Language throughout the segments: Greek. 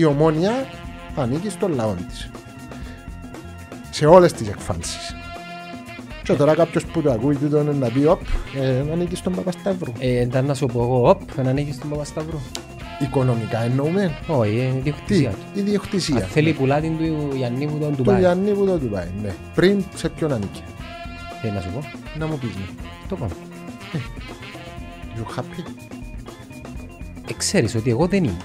η ομόνια ανήκει στον λαό της. Σε όλες τις εκφάνσεις. Και τώρα κάποιος που το ακούει τον να πει οπ, ε, να ανήκει στον Παπασταύρο» Ε, ήταν να σου πω εγώ οπ, να ανήκει στον Παπασταύρο» Οικονομικά εννοούμε. Όχι, ε, η διοκτησία. Τι, η διοκτησία. Α, θέλει ναι. πουλά την του Γιάννη που τον του Του Γιάννη που τον του ναι. Πριν σε ποιον ανήκει. Ε, να σου πω. Να μου πεις. ναι. Το πάμε. Ε, you happy. Ε, ξέρεις ότι εγώ δεν είμαι.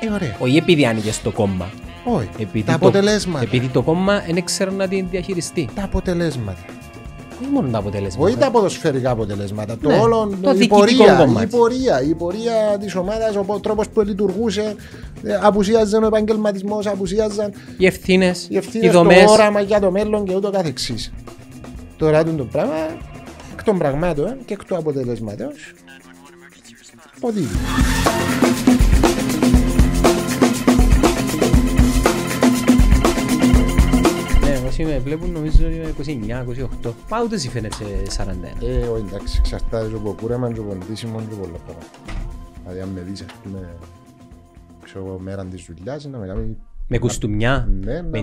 Ε, ωραία. Όχι επειδή άνοιγε το κόμμα. Όχι. Επειδή τα αποτελέσματα. Το, επειδή το κόμμα δεν ξέρω να την διαχειριστεί. Τα αποτελέσματα. Όχι μόνο τα αποτελέσματα. Όχι τα ποδοσφαιρικά αποτελέσματα. Ναι. Το όλο το η, πορεία, η πορεία. Η πορεία της ομάδας, ο τρόπος που λειτουργούσε. Ε, απουσίαζαν ο επαγγελματισμός, απουσίαζαν. Οι ευθύνες. Οι, δομές. Το όραμα για το μέλλον και ούτω καθεξής. Τώρα το πράγμα εκ των πραγμάτων και εκ του αποτελεσμάτων. Ποδήλατο. όσοι με βλέπουν νομίζω 29-28. Μα ούτε εσύ φαίνεται 41. Ε, όχι εντάξει, εξαρτάται από κούρεμα, από ντύσιμο, και πολλά πράγματα. Δηλαδή αν με δεις ας πούμε, ξέρω μέρα της δουλειάς, να με κάνει... Με κουστούμια. Ναι, ναι,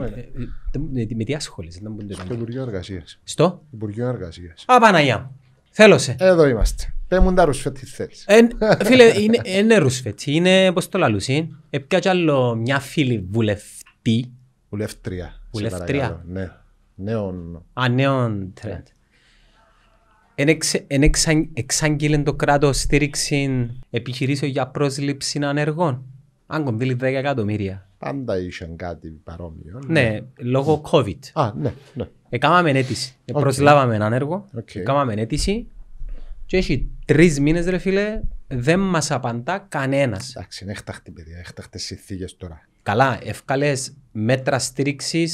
με, τι ασχολείς, δεν μπορείτε να Στο Υπουργείο Εργασίας. Στο? Υπουργείο Εργασίας. Α, Παναγιά μου. Θέλω σε. Εδώ είμαστε. Πέμουν τα ρουσφέτ τι θέλεις. Φίλε, είναι ρουσφέτ. Είναι, πώς το λαλούσιν, έπια ε? κι άλλο μια φίλη βουλευτή. Βουλευτρία. Που τρέντ. Ναι. εξάγγειλε το κράτος στήριξη επιχειρήσεων για πρόσληψη ανεργών. Αν κομπτήλει 10 εκατομμύρια. Πάντα ήσαν κάτι παρόμοιο. Ναι. ναι, λόγω COVID. Α, ναι, ναι. Εκάμαμε αίτηση. Okay. Ε, προσλάβαμε έναν έργο. Okay. Ε, αίτηση. Και έχει τρεις μήνες, ρε φίλε, δεν μας απαντά κανένας. Εντάξει, είναι έκτακτη, παιδιά. Έκτακτε συνθήκες τώρα. Καλά, ευκαλέ μέτρα στήριξης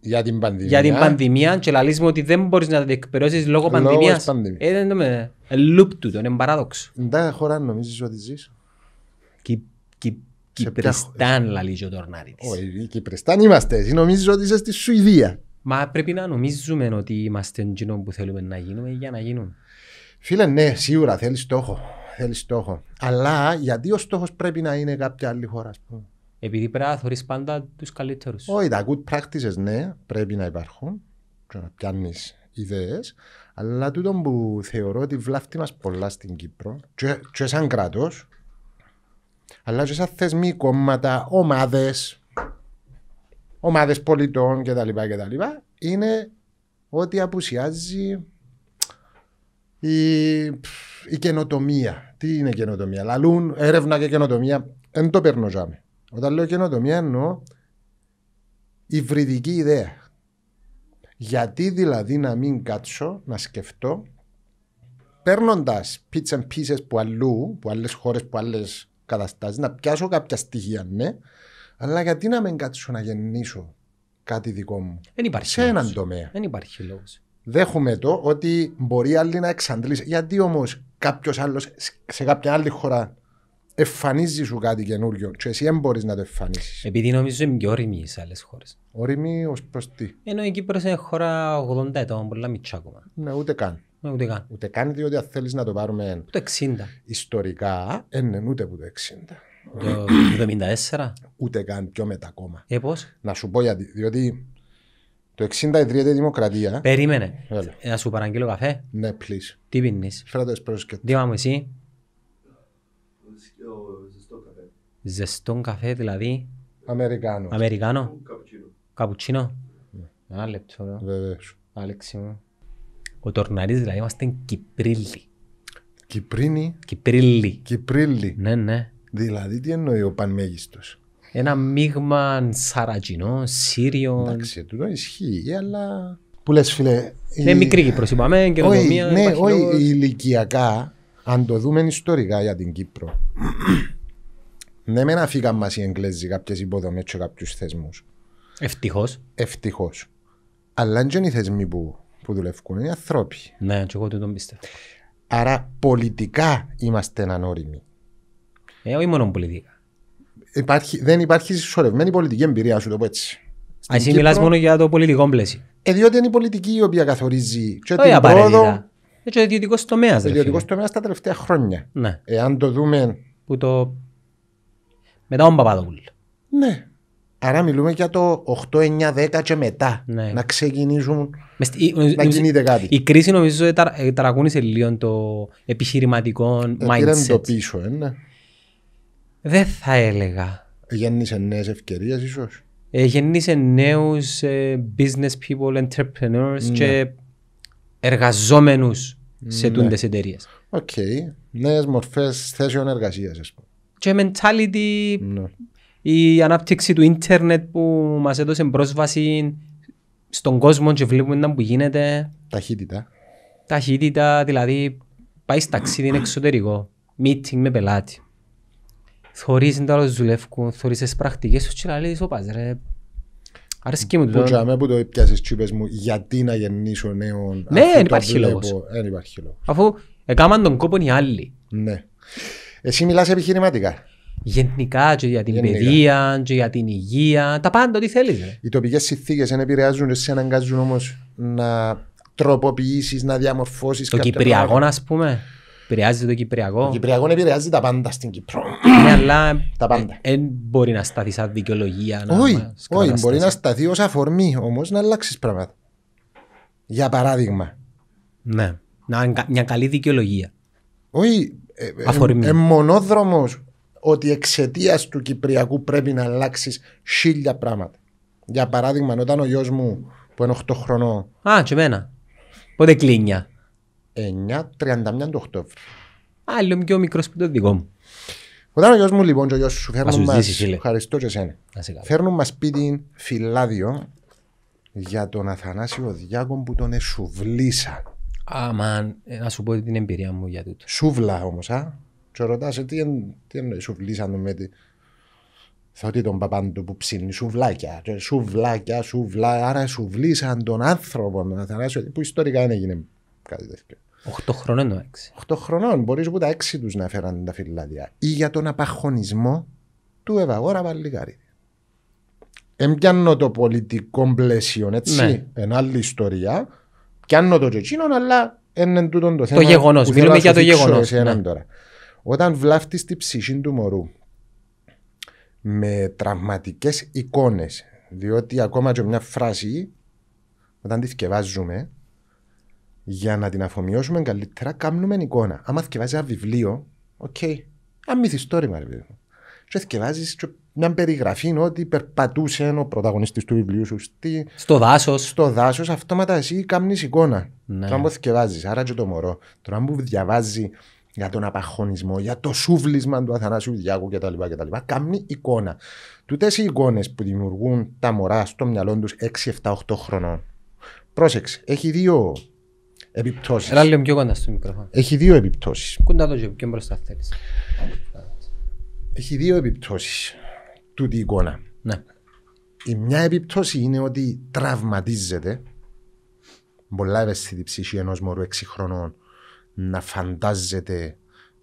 για την πανδημία. Για την πανδημία και λαλείς ότι δεν μπορείς να την εκπαιρώσεις λόγω πανδημία. Ε, δεν το Λουπ ε, του, είναι παράδοξο. Εντά χώρα νομίζεις ότι ζεις. Κυπριστάν λαλείς ο τορνάρι Όχι, Κυπριστάν είμαστε. Εσύ νομίζεις ότι είσαι στη Σουηδία. Μα πρέπει να νομίζουμε ότι είμαστε εκείνο που θέλουμε να γίνουμε για να γίνουμε. Φίλε, ναι, σίγουρα θέλεις στόχο. Θέλεις στόχο. Αλλά γιατί ο στόχος πρέπει να είναι κάποια άλλη χώρα, ας πούμε. Επειδή πρέπει να θεωρείς πάντα τους καλύτερους. Όχι, τα good practices ναι, πρέπει να υπάρχουν και να πιάνεις ιδέες, αλλά τούτο που θεωρώ ότι βλάφτει μας πολλά στην Κύπρο και, και σαν κράτος, αλλά και σαν θεσμοί, κόμματα, ομάδες, ομάδες πολιτών κτλ. κτλ είναι ότι απουσιάζει η, η καινοτομία. Τι είναι καινοτομία, λαλούν έρευνα και καινοτομία, δεν το περνοζάμε. Όταν λέω καινοτομία εννοώ υβριδική ιδέα. Γιατί δηλαδή να μην κάτσω να σκεφτώ παίρνοντας πίτσες and pieces που αλλού, που άλλες χώρες, που άλλες καταστάσεις, να πιάσω κάποια στοιχεία, ναι, αλλά γιατί να μην κάτσω να γεννήσω κάτι δικό μου. Δεν υπάρχει σε έναν τομέα. Δεν υπάρχει λόγος. Δέχομαι το ότι μπορεί άλλοι να εξαντλήσει. Γιατί όμως κάποιος άλλος σε κάποια άλλη χώρα εμφανίζει σου κάτι καινούριο και εσύ δεν μπορείς να το εμφανίσεις. Επειδή νομίζω είναι πιο όριμοι σε άλλες χώρες. Όριμοι ως προς τι. Ενώ η Κύπρος είναι χώρα 80 ετών, πολλά μητσά ακόμα. Ναι, ούτε καν. Ναι, ούτε καν. Ούτε καν διότι αν θέλεις να το πάρουμε... Ούτε 60. Ιστορικά, εν, ναι, ούτε ούτε 60. Το 74. Ούτε καν πιο μετά ακόμα. Ε, πώς? Να σου πω γιατί, διότι το 60 ιδρύεται η δημοκρατία. Περίμενε. Έλα. Να σου παραγγείλω καφέ. Ναι, please. Τι πίνεις. Φέρα το εσπρέσο και... Δίμα μου εσύ. Ζεστόν καφέ, δηλαδή. Αμερικάνος. Αμερικάνο. Καπουτσίνο. Ναι. Ένα λεπτό. Ο Τορναρίς δηλαδή είμαστε Κυπρίλοι. Κυπρίνοι. Κυπρίλοι. Κυπρίλοι. Ναι, ναι. Δηλαδή τι εννοεί ο Πανμέγιστος. Ένα μείγμα σαρατζινό, σύριο. Εντάξει, ε, τούτο ισχύει, ε, αλλά... Που λες φίλε... Είναι η... μικρή Κύπρος, είπαμε, καινοτομία. Ναι, όχι, ηλικιακά, αν το δούμε ιστορικά για την Κύπρο. Ναι, μεν αφήκαν μας οι Εγγλέζοι κάποιες υποδομές και κάποιους θεσμούς. Ευτυχώς. Ευτυχώς. Αλλά δεν είναι οι θεσμοί που, που δουλεύουν, είναι οι ανθρώποι. Ναι, και εγώ το τον πιστεύω. Άρα πολιτικά είμαστε ανώριμοι. Ε, όχι μόνο πολιτικά. Υπάρχει, δεν υπάρχει συσσωρευμένη πολιτική εμπειρία, σου το πω έτσι. Α, εσύ μιλάς μόνο για το πολιτικό πλαίσιο. Ε, διότι είναι η πολιτική η οποία καθορίζει. όχι απαραίτητα. Ε, ο ιδιωτικός τομέας. Ο ιδιωτικός τομέας τα τελευταία χρόνια. Ναι. Εάν το δούμε. Που το μετά ο Παπαδόπουλο. Ναι. Άρα μιλούμε για το 8, 9, 10 και μετά. Ναι. Να ξεκινήσουν. να γίνεται κάτι. Η κρίση νομίζω τα ε, ταρακούνησε λίγο το επιχειρηματικό ε, mindset. το πίσω, ε, ναι. Δεν θα έλεγα. Γέννησε νέες ευκαιρίες, ίσως. Ε, γεννήσε νέους ε, business people, entrepreneurs ναι. και εργαζόμενους σε ναι. τούντες εταιρείες. Οκ. Okay. Νέες μορφές θέσεων εργασίας, ας πούμε και mentality, no. Ναι. η ανάπτυξη του ίντερνετ που μας έδωσε πρόσβαση στον κόσμο και βλέπουμε να που γίνεται. Ταχύτητα. Ταχύτητα, δηλαδή πάει ταξίδι είναι εξωτερικό, meeting με πελάτη. Θωρείς να δουλεύκουν, θωρείς τις πρακτικές σου και να λέει σώπας ρε, Αρέσκει μου λοιπόν, το. Που που το πιάσεις και μου γιατί να γεννήσω νέον. Ναι, δεν υπάρχει λόγος. Αφού έκαναν τον κόπο οι άλλοι. Ναι. Εσύ μιλάς επιχειρηματικά. Γενικά, και για την Γενικά. παιδεία, και για την υγεία, τα πάντα, ό,τι θέλεις. Οι τοπικές συνθήκες δεν επηρεάζουν, σε αναγκάζουν όμως να τροποποιήσεις, να διαμορφώσεις. Το Κυπριακό, ας πούμε. Επηρεάζει το Κυπριακό. Το Κυπριακό επηρεάζει τα πάντα στην Κύπρο. Ναι, αλλά τα πάντα. Δεν ε, μπορεί να σταθεί σαν δικαιολογία. Όχι, όχι μπορεί να σταθεί ως αφορμή όμως να αλλάξεις πράγματα. Για παράδειγμα. Ναι. Να, μια καλή δικαιολογία. Όχι, ε, ε, ε μονόδρομος ότι εξαιτίας του Κυπριακού πρέπει να αλλάξεις χίλια πράγματα. Για παράδειγμα, όταν ο γιος μου που είναι 8 χρονών. Α, και εμένα. κλείνει κλείνια. 9-31 του Οκτώβρη. Άλλο πιο μικρός που το δικό μου. Όταν ο γιος μου λοιπόν και ο γιος σου φέρνουν μας ζήσεις, ευχαριστώ και εσένα, φέρνουν μας σπίτι φυλάδιο για τον Αθανάσιο Διάκο που τον εσουβλίσα. Αμάν, ε, να σου πω την εμπειρία μου για τούτο. Σούβλα όμως, α. Και ρωτάς, ε, τι, τι εννοείς, σουβλίσαν με τη. Θεωρεί τον παπάν του που ψήνει σουβλάκια. σουβλάκια, σουβλά. Άρα σουβλίσαν τον άνθρωπο, να θεράσει. που ιστορικά δεν έγινε κάτι τέτοιο. Οχτώ χρονών το 6. 8 χρονών. Μπορείς που τα έξι τους να φέραν τα φιλάδια. Ή για τον απαχωνισμό του Ευαγόρα βαλιγάρι. Εμπιάνω το πολιτικό πλαίσιο, έτσι. Ναι. Εν άλλη ιστορία πιάνω το τσοκίνο, αλλά είναι τούτο το θέμα. Το γεγονό. Μιλούμε για το γεγονό. Ναι. Όταν βλάφτεις τη ψυχή του μωρού με τραυματικές εικόνες, διότι ακόμα και μια φράση, όταν τη σκευάζουμε, για να την αφομοιώσουμε καλύτερα, κάνουμε εικόνα. Άμα θυκευάζει ένα βιβλίο, οκ, okay. αμυθιστόρημα, ρε παιδί μου. Και μια περιγραφή είναι ότι περπατούσε ο πρωταγωνιστής του βιβλίου σου στη... στο δάσος. Στο δάσος, αυτόματα εσύ κάμνεις εικόνα. Ναι. Τώρα που θυκευάζει, άρα και το μωρό. Τώρα που διαβάζει για τον απαχωνισμό, για το σούβλισμα του Αθανάσιου Διάκου κτλ. κτλ. κάμνει εικόνα. Του τέσσερι εικόνες που δημιουργούν τα μωρά στο μυαλό τους 6-7-8 χρονών. Πρόσεξε, έχει δύο επιπτώσεις. Ένα λίγο πιο κοντά στο μικρόφωνο. Έχει δύο επιπτώσεις. Κοντά το και μπροστά θέλεις. Έχει δύο επιπτώσεις τούτη εικόνα. Ναι. Η μια επίπτωση είναι ότι τραυματίζεται πολλά ευαισθητη ψυχή ενός μωρού 6 χρονών να φαντάζεται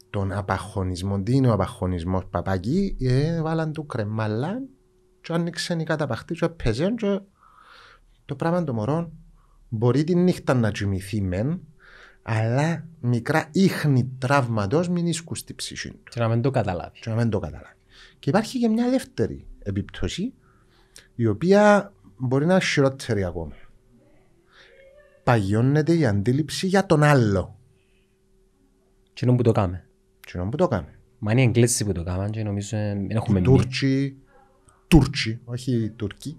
τον απαχωνισμό. Τι είναι ο απαχωνισμός, παπάκι, ε, βάλαν του κρεμάλα, και άνοιξαν οι καταπαχτή, και παίζαν, και το πράγμα των μωρών μπορεί τη νύχτα να τσιμηθεί μεν, αλλά μικρά ίχνη τραύματος μην ίσκουν στη ψυχή του. Και να μην το καταλάβει. Και να μην το καταλάβει. Και υπάρχει και μια δεύτερη επίπτωση, η οποία μπορεί να είναι χειρότερη ακόμα. Παγιώνεται η αντίληψη για τον άλλο. Τι που το κάνουμε. Τι που το κάνουμε. Μα είναι οι Εγγλέζοι που το κάνουν και νομίζω δεν έχουμε Τούρκοι, Τούρκοι, όχι Τούρκοι.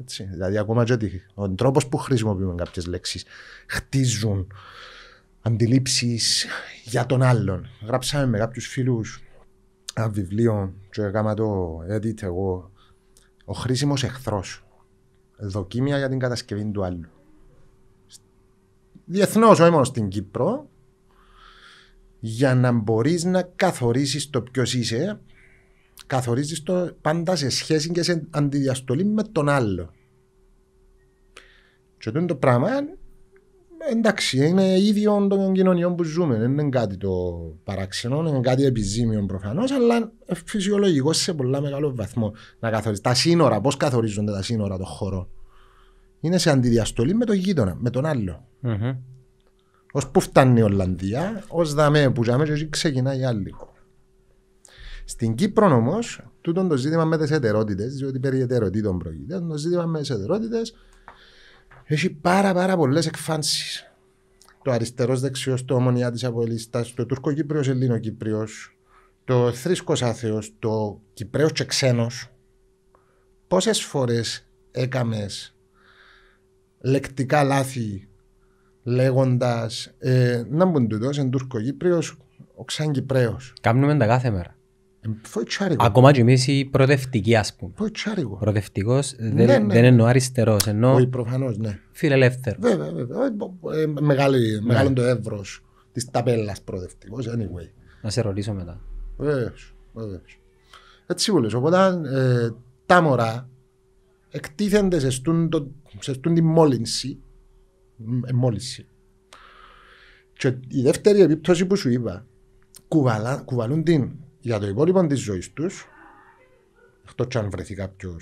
Έτσι. Δηλαδή ακόμα και ο τρόπος που χρησιμοποιούμε κάποιες λέξεις χτίζουν αντιλήψεις για τον άλλον. Γράψαμε με κάποιους φίλους ένα βιβλίο και έκανα το edit εγώ «Ο χρήσιμος εχθρο. Δοκίμια για την κατασκευή του άλλου». Διεθνώς όχι μόνο στην Κύπρο, για να μπορείς να καθορίσεις το ποιος είσαι, Καθορίζεις το πάντα σε σχέση και σε αντιδιαστολή με τον άλλο. Και το πράγμα ε, εντάξει, είναι ίδιο των κοινωνιών που ζούμε. Δεν είναι κάτι το παράξενο, είναι κάτι επιζήμιο προφανώς, αλλά ε, φυσιολογικό σε πολύ μεγάλο βαθμό να καθορίζεις. Τα σύνορα, πώς καθορίζονται τα σύνορα το χώρο. είναι σε αντιδιαστολή με τον γείτονα, με τον αλλο Ως που φτάνει η Ολλανδία, ως δαμέ που ζαμέ, και ξεκινάει η άλλη. Στην Κύπρο όμως, τούτο το ζήτημα με τις ετερότητες, διότι περί ετεροτήτων πρόκειται, το ζήτημα με τις ετερότητες έχει πάρα πάρα πολλές εκφάνσεις. Το αριστερός δεξιός, το ομονιά της Αβολίστα, το Τουρκοκύπριος Ελληνοκύπριος, το θρήσκο άθεο, το κυπρέος και ξένος. Πόσες φορές έκαμες λεκτικά λάθη λέγοντας, ε, να μπουν τούτος, εν Τουρκοκύπριος, ο ξαν Κυπρέος. Κάμνουμε τα κάθε μέρα. Ακόμα και εμείς οι προοδευτικοί ας πούμε. Foi Προοδευτικός ναι, δεν, ναι. δεν ναι. εννοώ αριστερός. Εννοώ... Όχι προφανώς ναι. Φιλελεύθερο. Βέβαια, βέβαια. Ε, ε, Μεγάλο ναι. το εύρος της ταπέλας προοδευτικός anyway. Να σε ρωτήσω μετά. Βέβαιος, βέβαιος. Έτσι που λες. Οπότε ε, τα μωρά εκτίθενται σε αυτήν την μόλυνση. Ε, Και η δεύτερη επίπτωση που σου είπα κουβαλούν την για το υπόλοιπο της ζωής τους, αυτό αν βρεθεί κάποιος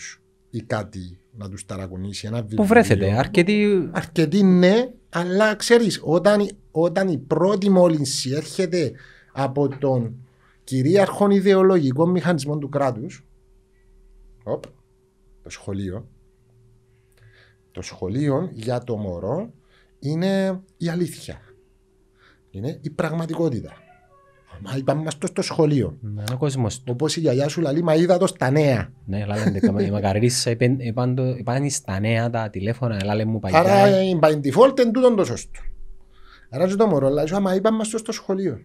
ή κάτι να τους ταρακουνήσει ένα βιβλίο. Που βρέθεται, αρκετοί. Αρκετοί ναι, αλλά ξέρεις, όταν, όταν η πρώτη μόλυνση έρχεται από τον κυρίαρχο ιδεολογικό μηχανισμό του κράτους, το σχολείο, το σχολείο για το μωρό είναι η αλήθεια. Είναι η πραγματικότητα. Μα είπαμε μας το στο σχολείο. Ναι, ο κόσμος Όπως η γιαγιά σου λέει, μα είδα το στα νέα. Ναι, λάλετε, η μακαρίσσα είπαν στα νέα τα τηλέφωνα, λάλε μου παγιά. Άρα, by default, εν τούτον το σωστό. Άρα και το μωρό, λέει, μα είπαμε μας το στο σχολείο.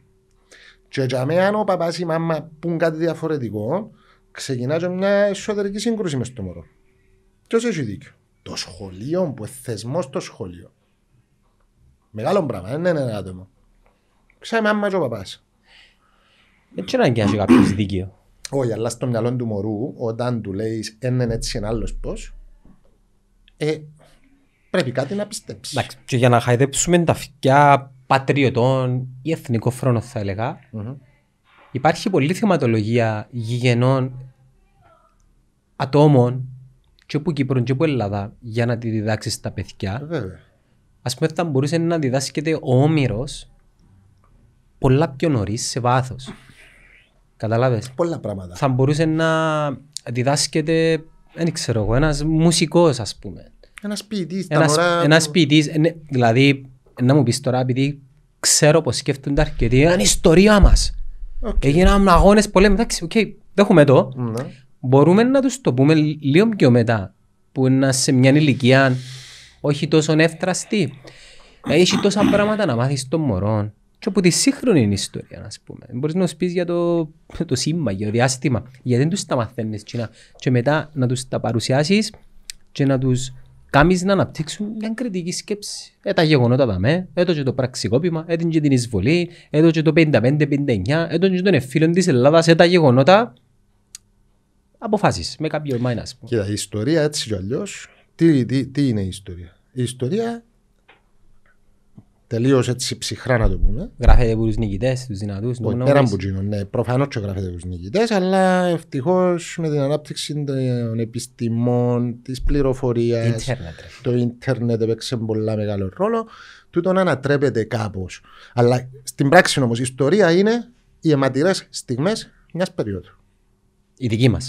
Και για μένα ο παπάς ή η μάμα πούν κάτι διαφορετικό, ξεκινά και μια εσωτερική σύγκρουση μες στο μωρό. Ποιος έχει δίκιο. Το σχολείο που θεσμός στο σχολείο. Μεγάλο πράγμα, δεν είναι ένα ναι, άτομο. Ξέρεις μάμα και ο παπάς. Έτσι να νοιάζει κάποιο δίκαιο. Όχι, αλλά στο μυαλό του μωρού, όταν του λέεις έναν έτσι ένα άλλος πώς, ε, πρέπει κάτι να πιστέψεις. Εντάξει, και για να χαϊδέψουμε τα φτιά πατριωτών ή εθνικό φρόνο, θα ελεγα mm-hmm. υπάρχει πολλή θεματολογία γηγενών ατόμων και από Κύπρο και από Ελλάδα για να τη διδάξεις τα παιδιά. Βέβαια. Ας πούμε, θα μπορούσε να διδάσκεται ο Όμηρος πολλά πιο νωρίς σε βάθος. Καταλάβες. Πολλά πράγματα. Θα μπορούσε να διδάσκεται, δεν ξέρω εγώ, ένας μουσικός ας πούμε. Ένας ποιητής. Ένας, μωρά... ένας ποιητής, δηλαδή να μου πεις τώρα επειδή ξέρω πως σκέφτονται αρκετοί, ναι. είναι ιστορία μας. Okay. Έγιναν αγώνες πολέμοι, εντάξει, οκ, okay, δέχομαι το. Mm-hmm. Μπορούμε να τους το πούμε λίγο πιο μετά, που είναι σε μια ηλικία όχι τόσο εύθραστη. Έχεις τόσα πράγματα να μάθεις των μωρών και από τη σύγχρονη ιστορία, ας πούμε. Μπορείς να σου πεις για το, το σήμα, για το διάστημα. Γιατί δεν τους τα μαθαίνεις και, και, μετά να τους τα παρουσιάσεις και να τους κάνει να αναπτύξουν μια κριτική σκέψη. Ε, τα γεγονότα δαμέ, έτω ε, και το πραξικόπημα, έτω ε, και την εισβολή, έτω ε, και το 55-59, έτω και τον εφήλιο της Ελλάδας, έτω τα γεγονότα. Αποφάσεις με κάποιο μάινα. Κοίτα, η ιστορία έτσι κι αλλιώς. Τι, τι, τι είναι η ιστορία. Η ιστορία Τελείω έτσι ψυχρά να το πούμε. Γράφεται από τους νικητές, τους δυνατούς. Όχι, πέραν που γίνουν, ναι. Προφανώς και γράφεται από τους νικητές, αλλά ευτυχώς με την ανάπτυξη των επιστημών, της πληροφορίας, το ίντερνετ έπαιξε πολύ μεγάλο ρόλο. Τούτον ανατρέπεται κάπως. Αλλά στην πράξη όμως η ιστορία είναι οι αιματηρές στιγμές μιας περίοδου. Η δική μας.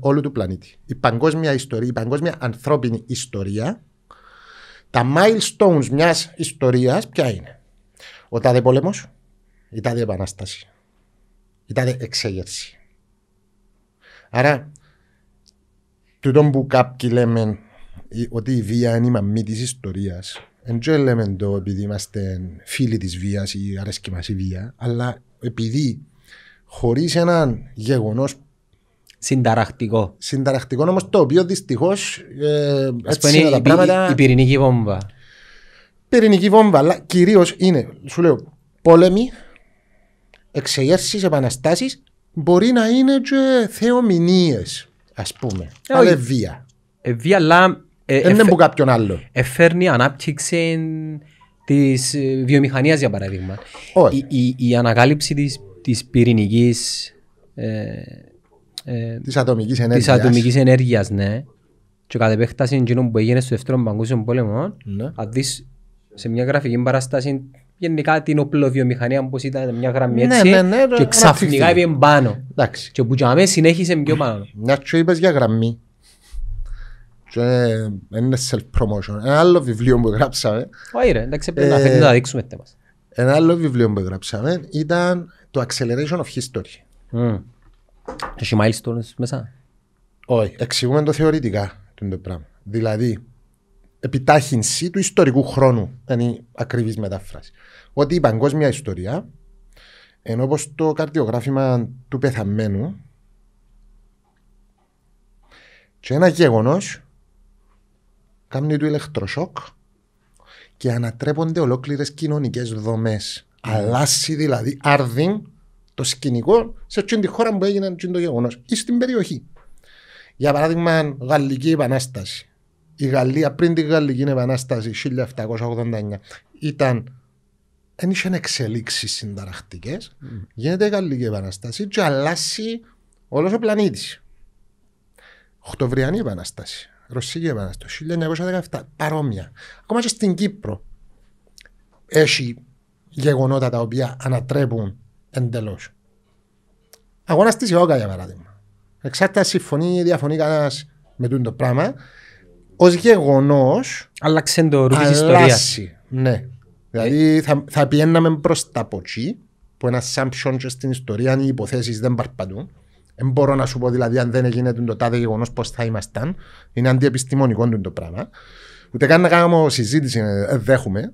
Όλου του πλανήτη. Η παγκόσμια ιστορία, η παγκόσμια ανθρώπινη ιστορία τα milestones μιας ιστορίας ποια είναι. Ο τάδε πόλεμος, η τάδε επανάσταση, η τάδε εξέγερση. Άρα, τούτο που κάποιοι λέμε ότι η βία είναι η μαμή της ιστορίας, δεν λέμε το επειδή είμαστε φίλοι της βίας ή αρέσκει μας η βία, αλλά επειδή χωρίς έναν γεγονός Συνταρακτικό. Συνταρακτικό όμως το οποίο δυστυχώς. Ε, πούμε η, πράγματα. Η, πυρηνική βόμβα. Πυρηνική βόμβα, αλλά κυρίως είναι, σου λέω, πόλεμοι, εξεγέρσεις, επαναστάσεις. Μπορεί να είναι και θεομηνίες, ας πούμε. Ε, αλλά βία. Ε, βία, αλλά. Δεν ε, είναι κάποιον άλλο. Εφέρνει ανάπτυξη της βιομηχανίας, για παράδειγμα. Η, η, η ανακάλυψη της πυρηνικής ε, της ατομικής ενέργειας. Της ατομικής ενέργειας, ναι. Και κατ' επέκταση εκείνο που έγινε στο δεύτερο παγκόσμιο πόλεμο, ναι. αν δεις σε μια γραφική παράσταση γενικά την οπλοβιομηχανία όπως ήταν μια γραμμή ναι, έτσι ναι, ναι, ναι, και ξαφνικά είπε πάνω. Εντάξει. Και που και συνέχισε πιο πάνω. Να, σου είπες για γραμμή. Και ε, είναι self-promotion. Ένα άλλο βιβλίο που γράψαμε. Όχι ρε, εντάξει πρέπει να φέρνει ε, να δείξουμε τέμας. Ένα άλλο βιβλίο που γράψαμε ήταν το Acceleration of History. Mm. Έχει milestones μέσα. Όχι, εξηγούμε το θεωρητικά το πράγμα. Δηλαδή, επιτάχυνση του ιστορικού χρόνου. Είναι η ακριβής μετάφραση. Ότι η παγκόσμια ιστορία, ενώ όπως το καρδιογράφημα του πεθαμένου, και ένα γεγονός κάνει του ηλεκτροσόκ και ανατρέπονται ολόκληρες κοινωνικές δομές. Ναι. Αλλάσει δηλαδή άρδιν το σκηνικό σε αυτήν τη χώρα που έγινε το γεγονός ή στην περιοχή. Για παράδειγμα, Γαλλική Επανάσταση. Η Γαλλία πριν την Γαλλική Επανάσταση 1789 ήταν δεν είχαν εξελίξεις συνταρακτικές. Mm. Γίνεται η Γαλλική Επανάσταση και αλλάσει όλος ο πλανήτης. Οκτωβριανή Επανάσταση, Ρωσική Επανάσταση, 1917, παρόμοια. Ακόμα και στην Κύπρο έχει γεγονότα τα οποία ανατρέπουν εντελώς. Αγώνας της Ιόκα για παράδειγμα. Εξάρτητα συμφωνεί ή διαφωνεί κανένας με το πράγμα. Ως γεγονός. Άλλαξε το ρούχι τη ιστορίας. Ναι. Δηλαδή ε. θα, θα πιέναμε προς τα ποτσί που ένα assumption στην ιστορία αν οι υποθέσεις δεν παρπατούν. Δεν μπορώ να σου πω δηλαδή αν δεν έγινε το τάδε γεγονός πώς θα ήμασταν. Είναι αντιεπιστημονικό το πράγμα. Ούτε καν να κάνουμε συζήτηση, ε, δέχουμε.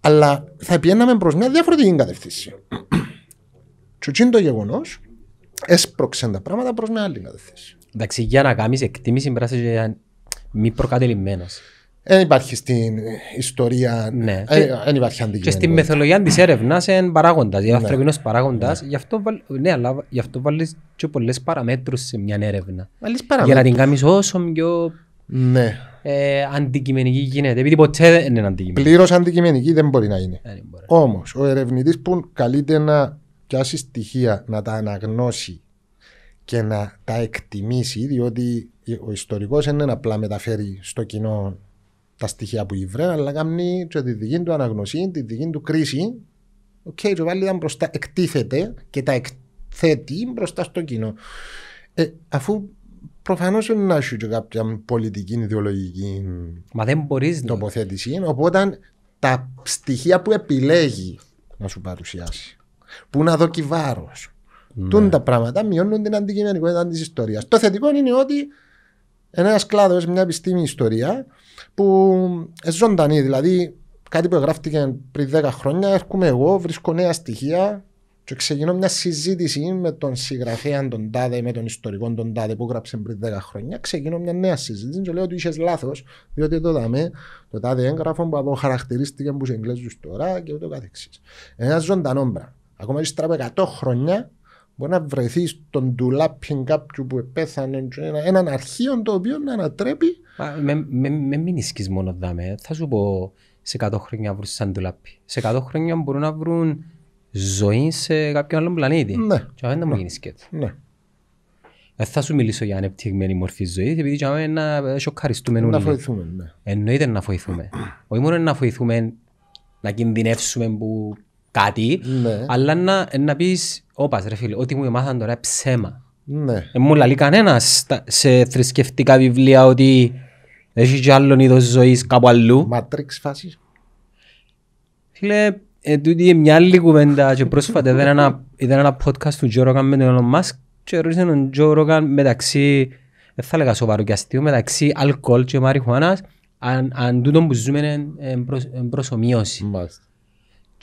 Αλλά θα πιέναμε προ μια διαφορετική κατευθύνση. Και εκείνο το γεγονός έσπρωξε τα πράγματα προς μια άλλη κατεύθυνση. Εντάξει, για να κάνεις εκτίμηση πρέπει να είσαι μη προκατελημένο. Δεν υπάρχει στην ιστορία. Ναι. Δεν ε, υπάρχει αντίκτυπο. Και στη μεθολογία της έρευνας είναι παράγοντα, είναι ανθρωπίνο παράγοντας. Ναι. Γι' αυτό, ναι, αλλά γι' αυτό βάλεις και πολλές παραμέτρους σε μια έρευνα. Για να την κάνεις όσο πιο. Ναι. Ε, αντικειμενική γίνεται. Επειδή ποτέ δεν είναι αντικειμενική. Πλήρως αντικειμενική δεν μπορεί να είναι. Ε, Όμως, ο ερευνητής που καλείται να πιάσει στοιχεία, να τα αναγνώσει και να τα εκτιμήσει, διότι ο ιστορικός δεν είναι απλά μεταφέρει στο κοινό τα στοιχεία που βρει, αλλά κάνει και τη δική του αναγνωσή, τη δική του κρίση. Ο okay, το βάλει μπροστά, εκτίθεται και τα εκθέτει μπροστά στο κοινό. Ε, αφού προφανώς δεν να σου και κάποια πολιτική ιδεολογική Μα δεν ναι. τοποθέτηση, οπότε τα στοιχεία που επιλέγει να σου παρουσιάσει Πού να δω βάρο. Ναι. Τούν τα πράγματα μειώνουν την αντικειμενικότητα της ιστορίας. Το θετικό είναι ότι ένας κλάδος, μια επιστήμη ιστορία που ζωντανή, δηλαδή κάτι που γράφτηκε πριν 10 χρόνια, έρχομαι εγώ, βρίσκω νέα στοιχεία και ξεκινώ μια συζήτηση με τον συγγραφέα τον Τάδε, με τον ιστορικό τον Τάδε που γράψε πριν 10 χρόνια. Ξεκινώ μια νέα συζήτηση και λέω ότι είσαι λάθος, διότι το δαμε, το Τάδε έγγραφο που αποχαρακτηρίστηκε χαρακτηρίστηκε από του τώρα και ούτω καθεξής. Ένα ζωντανό Ακόμα και στραβε 100 χρόνια μπορεί να βρεθεί στον τουλάπιν κάποιου που πέθανε έναν αρχείο το οποίο να ανατρέπει. Μα, με, με, με μην ισχύει μόνο δάμε. Θα σου πω σε 100 χρόνια βρουν σαν τουλάπι. Σε 100 χρόνια μπορούν να βρουν ζωή σε κάποιον άλλον πλανήτη. Ναι. Και αυτό δεν θα μου ναι. γίνει σκέτο. Ναι. Δεν θα σου μιλήσω για ανεπτυγμένη μορφή ζωής, επειδή για μένα σοκαριστούμε. Να φοηθούμε, ναι. Εννοείται να φοηθούμε. Όχι μόνο να φοηθούμε, να κινδυνεύσουμε που κάτι, ναι. αλλά να, να πεις, όπας ρε φίλε, ό,τι μου μάθαν τώρα ψέμα. Ναι. Ε, μου λέει κανένα σε θρησκευτικά βιβλία ότι έχεις κι άλλον είδος ζωής κάπου αλλού. Ματρίξ φάση. Φίλε, ε, τούτη είναι μια άλλη κουβέντα και πρόσφατα είδα ένα, είδα ένα podcast του Joe Rogan με τον Elon Musk και ρώτησε τον Joe Rogan μεταξύ, δεν θα έλεγα σοβαρό και αστείο, μεταξύ αλκοόλ και μαριχουάνας αν, αν τούτο που ζούμε είναι προσωμείωση. Μάλιστα.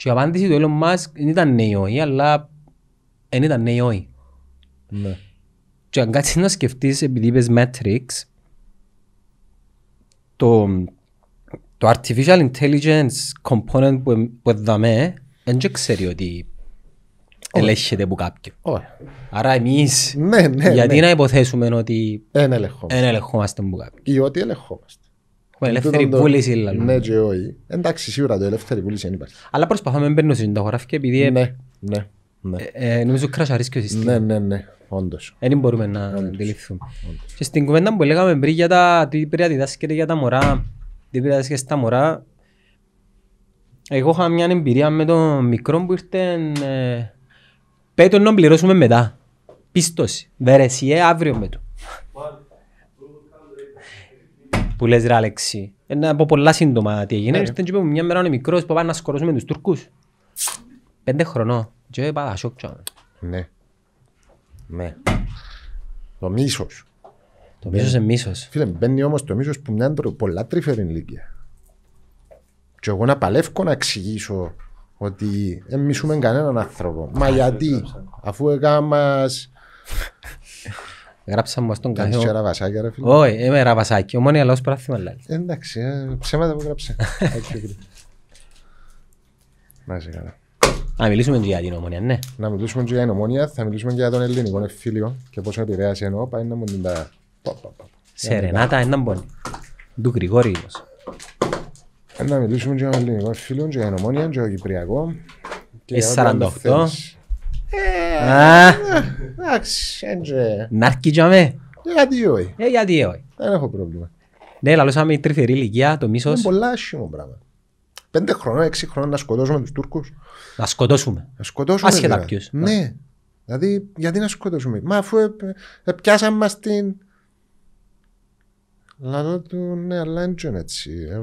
Και η απάντηση του Elon Musk δεν ήταν ναι όχι, αλλά δεν ήταν ναι όχι. Ναι. Και αν κάτσεις να σκεφτείς, επειδή είπες Matrix, το, το artificial intelligence component που, που δεν ξέρει ότι ελέγχεται από κάποιον. Όχι. Άρα εμείς, ναι, ναι, γιατί ναι. να υποθέσουμε ότι δεν ελεγχόμαστε από κάποιον. Ή ότι ελεγχόμαστε ελεύθερη πούληση. Ναι, και όχι. Εντάξει, σίγουρα το ελεύθερη πούληση δεν υπάρχει. Αλλά προσπαθούμε να μπαίνουμε στην και επειδή. Ναι, ναι. ναι. Ε, ε νομίζω κρασαρίσκει ρίσκει ο σύστημα. Ναι, ναι, ναι. Όντως. Ε, δεν μπορούμε να αντιληφθούμε. Και στην κουβέντα που λέγαμε πριν για τα τι πρέπει να διδάσκεται για τα μωρά, τι πρέπει να διδάσκεται στα μωρά. Εγώ είχα μια εμπειρία με τον μικρό που ήρθε. Ε, Πέτω να πληρώσουμε μετά. Πίστοση. Βερεσιέ αύριο με του που λες ρε Αλέξη. Ένα ε, πω πολλά σύντομα τι έγινε. Ήρθαν και μια μέρα είναι μικρός που πάνε να σκορώσουμε τους Τουρκούς. Πέντε χρονό. Και πάρα σοκ Ναι. Ναι. Το μίσος. Το μίσος είναι μίσος. Φίλε, μπαίνει όμως το μίσος που μια πολλά τρυφερή ηλικία. Και εγώ να παλεύω να εξηγήσω ότι δεν μισούμε κανέναν άνθρωπο. Μα γιατί, αφού έκαμε Γράψαμε μας τον καθένα. Είσαι ραβασάκια ρε φίλε. Όχι, είμαι ραβασάκι. Ο αλλά ως πράθυμα λέει. Εντάξει, ε, ψέματα που γράψα. Να είσαι καλά. Να μιλήσουμε για την ομόνια, ναι. Να μιλήσουμε για την ομόνια, θα μιλήσουμε για τον ελληνικό φίλιο και πόσο επηρέασε ενώ πάει να μου την τα... Σερενάτα, ένα μπόνι. Του Γρηγόρη όμως. Να μιλήσουμε για τον ελληνικό εφήλιο, για την ομόνια, για τον κυπριακό. 48. Ε, εντάξει, Να αρκιτζαμε. Γιατί όχι. Ε, γιατί όχι. Δεν έχω πρόβλημα. Ναι, λαλούσαμε η τρυφερή ηλικία, το μίσος. Είναι πολλά άσχημο πράγμα. Πέντε χρόνια, έξι χρόνια να σκοτώσουμε τους Τούρκους. Να σκοτώσουμε. Να σκοτώσουμε. Άσχετα ποιους. Ναι. Δηλαδή, γιατί να σκοτώσουμε. Μα αφού πιάσαμε μας την... Λαλό του, ναι, αλλά είναι έτσι. Ε,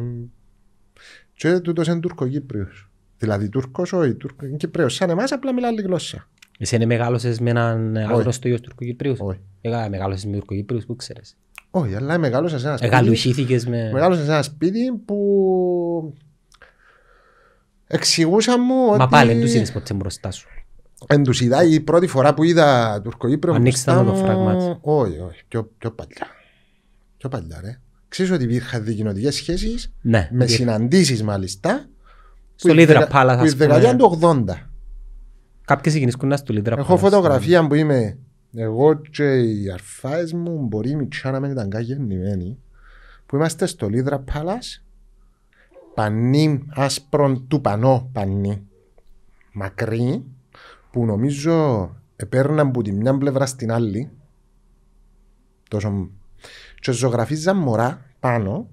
και τούτος είναι Τούρκο-Κύπριος. Δηλαδή Τούρκος, όχι, Τούρκο, Σαν εμάς απλά μιλάει άλλη γλώσσα. Εσύ είναι μεγάλωσες με έναν άγνωστο γιος Τουρκοκυπρίους. Όχι. Ε, μεγάλωσες με Τουρκοκυπρίους που ξέρεις. Όχι, αλλά μεγάλωσα σε ένα ε, σπίτι. Εγαλουχήθηκες με... Μεγάλωσα σε ένα σπίτι που... Εξηγούσα μου ότι... Μα πάλι δεν τους είδες ποτέ μπροστά σου. Εν τους είδα, η πρώτη φορά που είδα Τουρκοκύπριο μπροστά μου... το φράγμα Όχι, όχι, πιο, πιο παλιά. Πιο παλιά, ρε. Ξέρεις ότι είχα δικοινωτικές σχέσεις, ναι, με συναντήσεις μάλιστα. Στο Λίδρα Πάλα, ας πούμε. Που η δεκαετία του 80. Κάποιες συγκινήσκουν να λίτρα. Έχω φωτογραφία που είμαι εγώ και οι αρφάες μου μπορεί μητσά να μην την καγεννημένοι που είμαστε στο Λίδρα Πάλας πανί άσπρον του πανό πανί μακρύ που νομίζω επέρναν από τη μια πλευρά στην άλλη τόσο και ζωγραφίζαν μωρά πάνω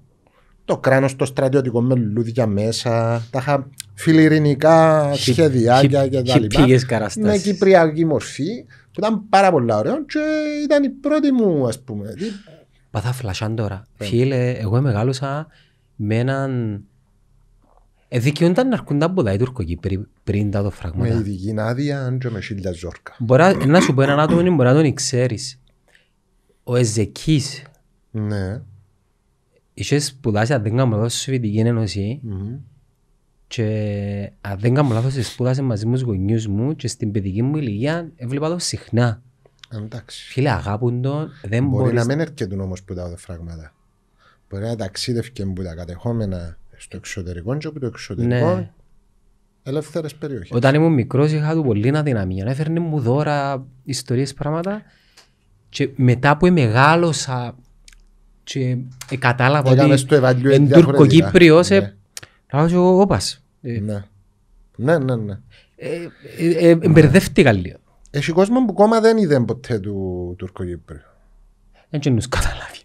το κράνος το στρατιωτικό με λουλούδια μέσα, τα είχα φιλιρινικά σχεδιάκια και τα λοιπά. Με κυπριακή μορφή που ήταν πάρα πολύ ωραίο και ήταν η πρώτη μου ας πούμε. Παθά φλασάν τώρα. Ε. Φίλε, εγώ μεγάλωσα με έναν... Ε, δικαιούνταν να έρχονται τα οι Τούρκοκοι πριν τα το φραγμάτα. Με ειδική άδεια και με σίλια ζόρκα. Μπορεί να σου πω έναν άτομο, μπορεί να τον ξέρεις. Ο Εζεκής. Ναι είχες σπουδάσει, αν δεν κάνω λάθος, στη Σοβιετική Ένωση και αν δεν κάνω λάθος, σπούδασες μαζί μου τους γονιούς μου και στην παιδική μου ηλικία έβλεπα το συχνά. Εντάξει. Φίλε, αγάπουν τον, δεν μπορεί. να μην έρχεται όμως που τα φράγματα. Μπορεί να ταξίδευκε που τα κατεχόμενα στο εξωτερικό και από το εξωτερικό ναι. ελεύθερες περιοχές. Όταν ήμουν μικρός είχα του πολύ αδυναμία. Έφερνε μου δώρα ιστορίες πράγματα και μετά που μεγάλωσα και ε, κατάλαβα ότι ότι Τουρκοκύπριος Λάζω ε, όπας. Ε, ναι. Ναι, ναι, ναι. Εμπερδεύτηκα λίγο. Έχει κόσμο που ακόμα δεν είδε ποτέ του Τουρκοκύπριου. Δεν και τους καταλάβει.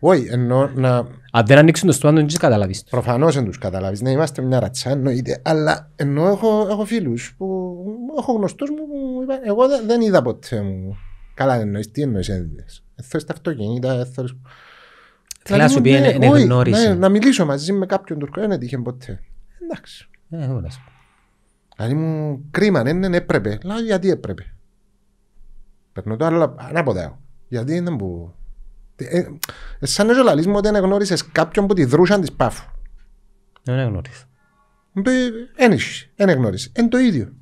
Όχι, εννοώ να... Αν δεν ανοίξουν το στόμα, δεν τους καταλάβεις. Προφανώς δεν τους καταλάβεις. Ναι, είμαστε μια ρατσά, εννοείται. Αλλά ενώ έχω, έχω φίλους που έχω γνωστούς μου που είπαν εγώ δεν είδα ποτέ μου. Καλά εννοείς, τι εννοείς έδιδες. Θέλεις τα αυτοκίνητα, θέλεις... Ναι, ναι, να μιλήσω μαζί με κάποιον Τουρκό, δεν έτυχε ποτέ. Εντάξει. Ε, δηλαδή μου κρίμα, δεν ναι, έπρεπε. Λέω γιατί έπρεπε. Παίρνω το άλλο ανάποδα. Γιατί δεν που... Ε, ε, σαν να μου ότι δεν γνώρισες κάποιον που τη δρούσαν της πάφου. Δεν γνώρισες. Δεν δεν γνώρισες. Είναι το ίδιο.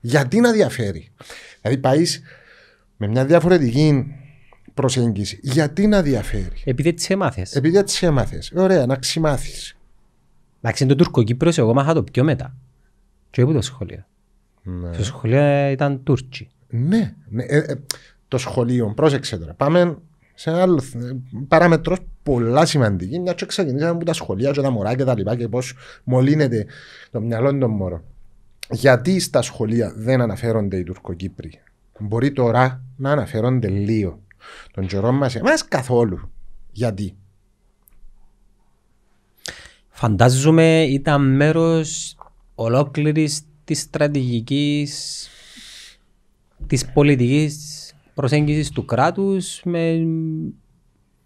Γιατί να διαφέρει. Δηλαδή πάεις με μια διαφορετική προσέγγιση. Γιατί να διαφέρει. Επειδή τις έμαθες. Επειδή τις έμαθες. Ωραία, να ξημάθεις. Εντάξει, το Τουρκοκύπρο, εγώ μάθα το πιο μετά. Τι έπειτα ναι. το σχολείο. Ναι. Στο σχολείο ήταν Τούρκοι. Ναι, ναι, Ε, ε, το σχολείο, πρόσεξε τώρα. Πάμε σε ένα άλλο παράμετρο πολλά σημαντική. Μια και ξεκινήσαμε από τα σχολεία και τα μωρά και τα λοιπά και πώς μολύνεται το μυαλό των μωρών. Γιατί στα σχολεία δεν αναφέρονται οι Τουρκοκύπροι. Μπορεί τώρα να αναφέρονται λίγο τον καιρών μας, εμάς καθόλου. Γιατί. Φαντάζομαι ήταν μέρος ολόκληρης της στρατηγικής, της πολιτικής προσέγγισης του κράτους με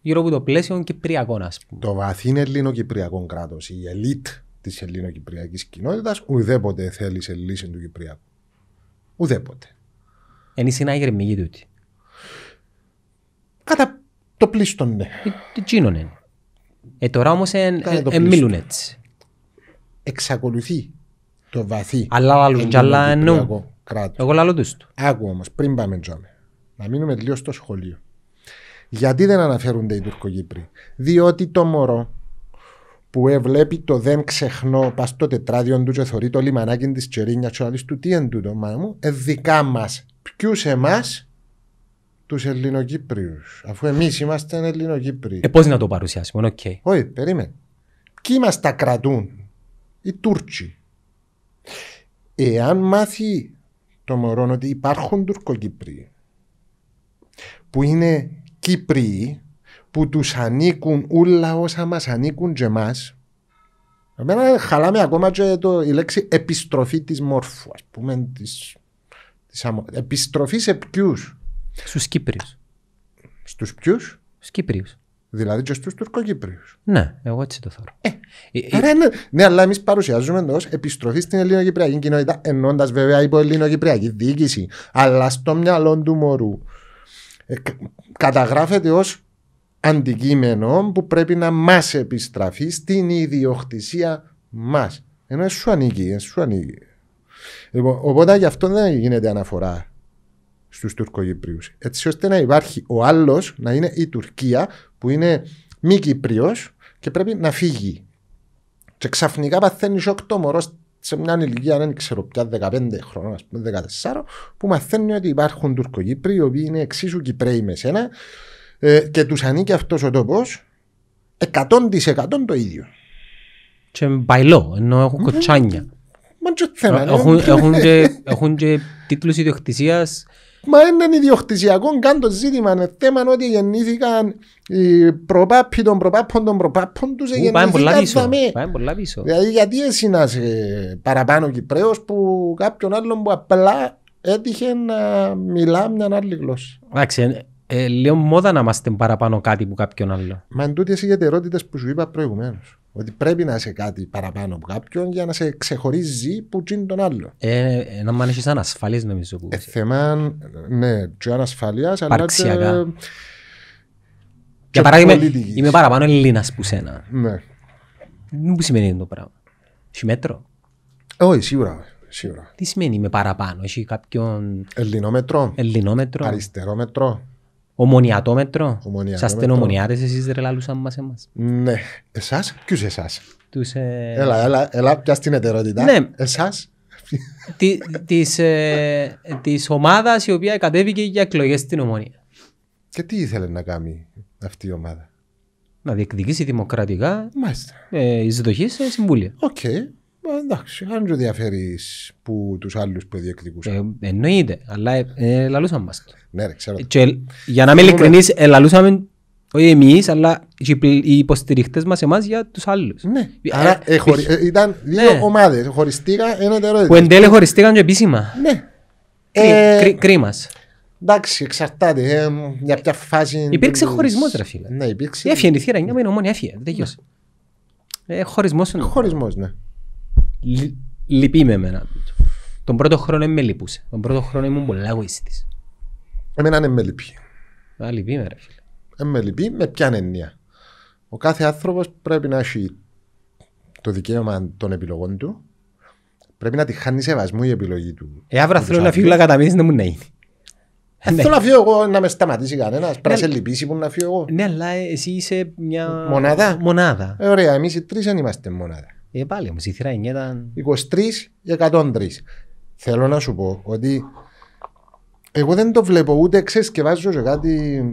γύρω από το πλαίσιο κυπριακό, ας πούμε. Το βαθύν ελληνοκυπριακό κράτος, η ελίτ της ελληνοκυπριακής κοινότητας, ουδέποτε θέλει σε λύση του Κυπριακού. Ουδέποτε. Είναι συνάγερμη τούτη. Κατά το πλήστο ναι. Ε, ε, τι είναι. Ε, τώρα όμως έτσι. Εξακολουθεί το βαθύ. Αλλά άλλους και άλλα Εγώ λαλώ τους. Άκου όμως, πριν πάμε τζόμε. Να μείνουμε λίγο στο σχολείο. Γιατί δεν αναφέρονται οι Τουρκοκύπροι. Διότι το μωρό που βλέπει το δεν ξεχνώ, πας στο τετράδιο του και θεωρεί το λιμανάκι της Τσερίνιας, του, τι εν τούτο, μου, ε, δικά μας. Ποιους εμάς, τους Ελληνοκύπριους. Αφού εμείς είμαστε Ελληνοκύπριοι. Ε, πώς να το παρουσιάσουμε, οκ. Okay. Όχι, περίμενε. Ποιοι μας τα κρατούν, οι Τούρκοι. Εάν μάθει το μωρό ότι υπάρχουν Τουρκοκύπριοι που είναι Κύπριοι που τους ανήκουν όλα όσα μας ανήκουν και εμάς. Εμένα χαλάμε ακόμα και το, η λέξη επιστροφή της μόρφου, ας πούμε. Της, της Επιστροφή σε ποιους. Στους Κύπριους. Στους ποιους? Στους Κύπριους. Δηλαδή και στους Τουρκοκύπριους. Ναι, εγώ έτσι το θεωρώ. Ε, ε, ε, ε ναι, ναι, αλλά εμείς παρουσιάζουμε ως επιστροφή στην ελληνοκυπριακή κοινότητα, ενώντα βέβαια υπό ελληνοκυπριακή διοίκηση. Αλλά στο μυαλό του μωρού ε, καταγράφεται ως αντικείμενο που πρέπει να μας επιστραφεί στην ιδιοκτησία μας. Ενώ σου ανήκει, ε, σου ανήκει. Λοιπόν, οπότε γι' αυτό δεν γίνεται αναφορά στους Τουρκογυπρίους. Έτσι ώστε να υπάρχει ο άλλος να είναι η Τουρκία που είναι μη Κυπριος και πρέπει να φύγει. Και ξαφνικά παθαίνει οκτώ μωρός σε μια ηλικία, δεν ξέρω πια, 15 χρόνια ας πούμε, 14, που μαθαίνει ότι υπάρχουν Τουρκοκύπροι, οι οποίοι είναι εξίσου Κυπρέοι με σένα ε, και τους ανήκει αυτός ο τόπος 100% το ίδιο. Και μπαϊλό, ενώ έχω κοτσάνια. Ναι, ναι. έχουν και μα, ιδιοκτησίας. Μα είναι ιδιοκτησιακό καν το ζήτημα. Είναι θέμα ότι γεννήθηκαν οι προπάποι των προπάπων των προπάπων τους. Πάμε πολλά πίσω. Δηλαδή, γιατί εσύ να είσαι παραπάνω Κυπρέος που κάποιον άλλον που απλά έτυχε να μιλά μια άλλη γλώσσα. Εντάξει, ε, λέω μόδα να είμαστε παραπάνω κάτι που κάποιον άλλο. Μα εν τούτε οι ιδιαιτερότητε που σου είπα προηγουμένως. Ότι πρέπει να είσαι κάτι παραπάνω από κάποιον για να σε ξεχωρίζει που τσιν τον άλλο. Ε, να μην έχει να νομίζω. Που... Ε, θέμα, ναι, και ανασφαλεία, αλλά και... Για παράδειγμα, πολιτικής. είμαι παραπάνω Ελλήνας που σένα. Ναι. Μου σημαίνει το πράγμα. Έχει μέτρο. Όχι, σίγουρα. σίγουρα. Τι σημαίνει είμαι παραπάνω, έχει κάποιον... Ελληνόμετρο. Ελληνόμετρο. Αριστερόμετρο. Ομονιατόμετρο. την ομονιάτες εσείς ρε λαλούσαν μας εμάς. Ναι. Εσάς, ποιους εσάς. Τους... Ε... Έλα, έλα, έλα πια στην ετερότητα. Ναι. Εσάς. Τι, ε, της, ομάδας η οποία κατέβηκε για εκλογές στην Ομόνια. Και τι ήθελε να κάνει αυτή η ομάδα. Να διεκδικήσει δημοκρατικά Μάλιστα. ε, εισδοχή σε συμβούλια. Οκ. Ε, εντάξει, αν σου ενδιαφέρει που τους άλλους που διεκδικούσαν. Ε, εννοείται, αλλά ε, ε, μας. Ναι, ρε, ξέρω. Και, για να είμαι ειλικρινή, ε, όχι εμείς, αλλά οι υποστηριχτές μας εμάς για τους άλλους. Ναι. Ε, άρα ε, ε χωρι... ήταν δύο ναι. ομάδες. Χωριστήκα ένα τεράστιο. Που εν τέλει χωριστήκαν και επίσημα. Ναι. Ε, κρί, κρίμας. Εντάξει, εξαρτάται. Ε, για ποια φάση. Υπήρξε χωρισμός, ρε φίλε. Ναι, υπήρξε. Έφυγε η θύρα, είναι μόνο έφυγε. Δεν χωρισμό. Χωρισμός, ναι λυπεί με εμένα. Τον πρώτο χρόνο με λυπούσε. Τον πρώτο χρόνο ήμουν πολύ αγωίστης. Εμένα δεν με λυπεί. Α, λυπεί με ρε φίλε. Ε, με λυπεί με ποιαν εννοία. Ο κάθε άνθρωπος πρέπει να έχει το δικαίωμα των επιλογών του. Πρέπει να τη χάνει σεβασμού η επιλογή του. Ε, αύριο θέλω να φύγω να καταμείνεις να μου να είναι. Ε, ναι. θέλω να φύγω εγώ να με σταματήσει κανένας. Ναι, πρέπει να σε λυπήσει που να φύγω εγώ. Ναι, αλλά εσύ είσαι μια. Μονάδα. Μονάδα. Ε, ωραία, εμείς οι τρεις δεν είμαστε μονάδα. Ε, πάλι όμως η θύρα 9 ήταν... 23 ή 103. Θέλω να σου πω ότι εγώ δεν το βλέπω ούτε ξεσκευάζω και κάτι...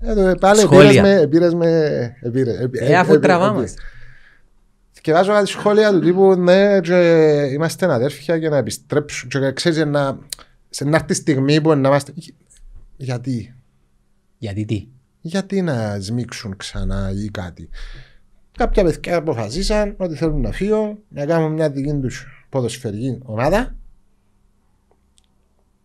Εδώ ε, πάλι Σχόλια. με... με ε, αφού τραβάμε. Σκευάζω κάτι σχόλια του τύπου ναι και είμαστε αδέρφια και να επιστρέψουμε, και ξέρεις να... Σε να έρθει στιγμή που να είμαστε... Γιατί. Γιατί τι. Γιατί να σμίξουν ξανά ή κάτι. Κάποια παιδιά αποφασίσαν ότι θέλουν να φύγουν, να κάνουν μια δική τους ποδοσφαιρική ομάδα.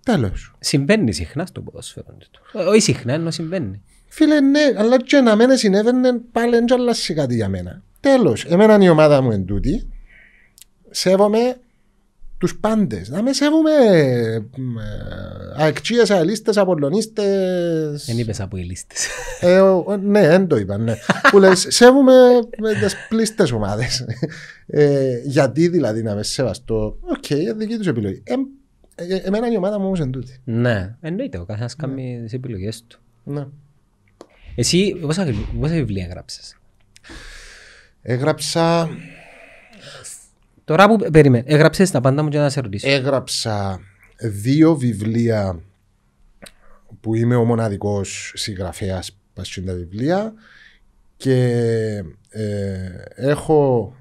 Τέλος. Συμβαίνει συχνά στο ποδοσφαίρο. Όχι συχνά, ενώ συμβαίνει. Φίλε, ναι, αλλά και να μένε συνέβαινε πάλι δεν αλλάζει κάτι για μένα. Τέλος. Εμένα η ομάδα μου εν τούτη. Σέβομαι τους πάντες. Να με σέβουμε αεκτσίες, αελίστες, απολωνίστες. Δεν είπες από λίστες. Ε, ναι, δεν το είπα. Ναι. Που λες, σέβουμε με τις πλήστες ομάδες. Ε, γιατί δηλαδή να με σεβαστώ. Οκ, okay, δική τους επιλογή. Ε, εμένα η ομάδα μου όμως εν τούτη. Ναι, εννοείται. Ο καθένας κάνει ναι. τις επιλογές του. Ναι. Εσύ πόσα, πόσα βιβλία έγραψες. Έγραψα Τώρα που περιμένω, έγραψες τα πάντα μου και να σε ρωτήσω. Έγραψα δύο βιβλία που είμαι ο μοναδικός συγγραφέας πας τα βιβλία και ε, έχω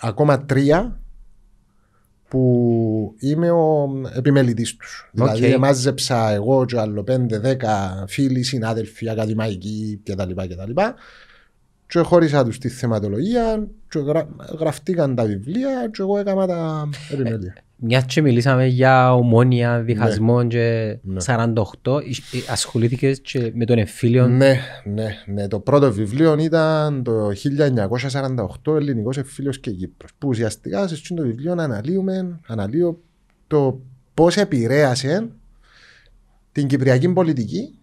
ακόμα τρία που είμαι ο επιμελητής τους. Δηλαδή μάζεψα εγώ και άλλο δέκα φίλοι, συνάδελφοι, ακαδημαϊκοί κτλ. κτλ και χώρισα τους τη θεματολογία και γρα... γραφτήκαν τα βιβλία και εγώ έκανα τα επιμέλεια. Ε, Μιας και μιλήσαμε για ομόνια, διχασμό ναι. και 48, ναι. ε, ασχολήθηκες και με τον εμφύλιο. Ναι, ναι, ναι. Το πρώτο βιβλίο ήταν το 1948 Ελληνικός Εμφύλιος και Κύπρος. Που ουσιαστικά σε αυτό το βιβλίο αναλύουμε, αναλύω το πώς επηρέασε την κυπριακή πολιτική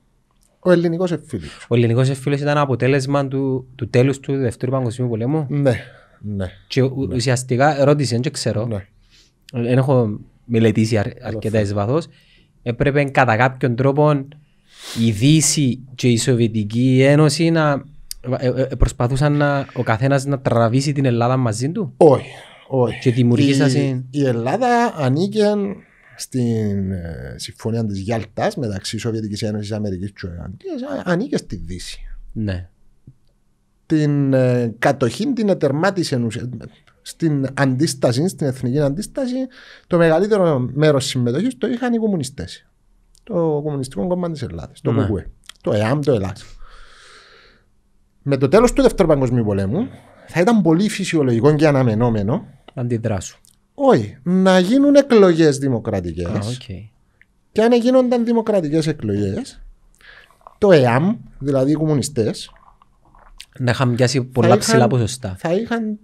ο ελληνικός εφήλιος. Ο ελληνικός εφήλιος ήταν αποτέλεσμα του, του τέλους του Δευτέρου Παγκοσμίου Πολέμου. Ναι. ναι και ναι. ουσιαστικά ρώτησε, δεν ξέρω. Ναι. Δεν έχω μελετήσει αρ, αρκετά ει βάθος. Έπρεπε κατά κάποιον τρόπο η Δύση και η Σοβιετική Ένωση να ε, ε, ε, προσπαθούσαν να, ο καθένας να τραβήσει την Ελλάδα μαζί του. Όχι. όχι. Και Η, η Ελλάδα ανήκε στην ε, συμφωνία της Γιάλτας μεταξύ Σοβιετικής Ένωσης, Αμερικής και Ολλανδίας, ανήκε στη Δύση. Ναι. Την ε, κατοχή την ετερμάτισε στην αντίσταση, στην εθνική αντίσταση, το μεγαλύτερο μέρος συμμετοχής το είχαν οι κομμουνιστές. Το Κομμουνιστικό Κόμμα της Ελλάδας, το ναι. Το ΕΑΜ, το ΕΛΑΣ. Με το τέλος του Δεύτερου Παγκοσμίου Πολέμου, θα ήταν πολύ φυσιολογικό και αναμενόμενο αντιδράσου. Όχι, να γίνουν εκλογές δημοκρατικές. Και αν γίνονταν δημοκρατικές εκλογές, το ΕΑΜ, δηλαδή οι κομμουνιστές. Να είχαν πιάσει πολλά ψηλά ποσοστά. Θα είχαν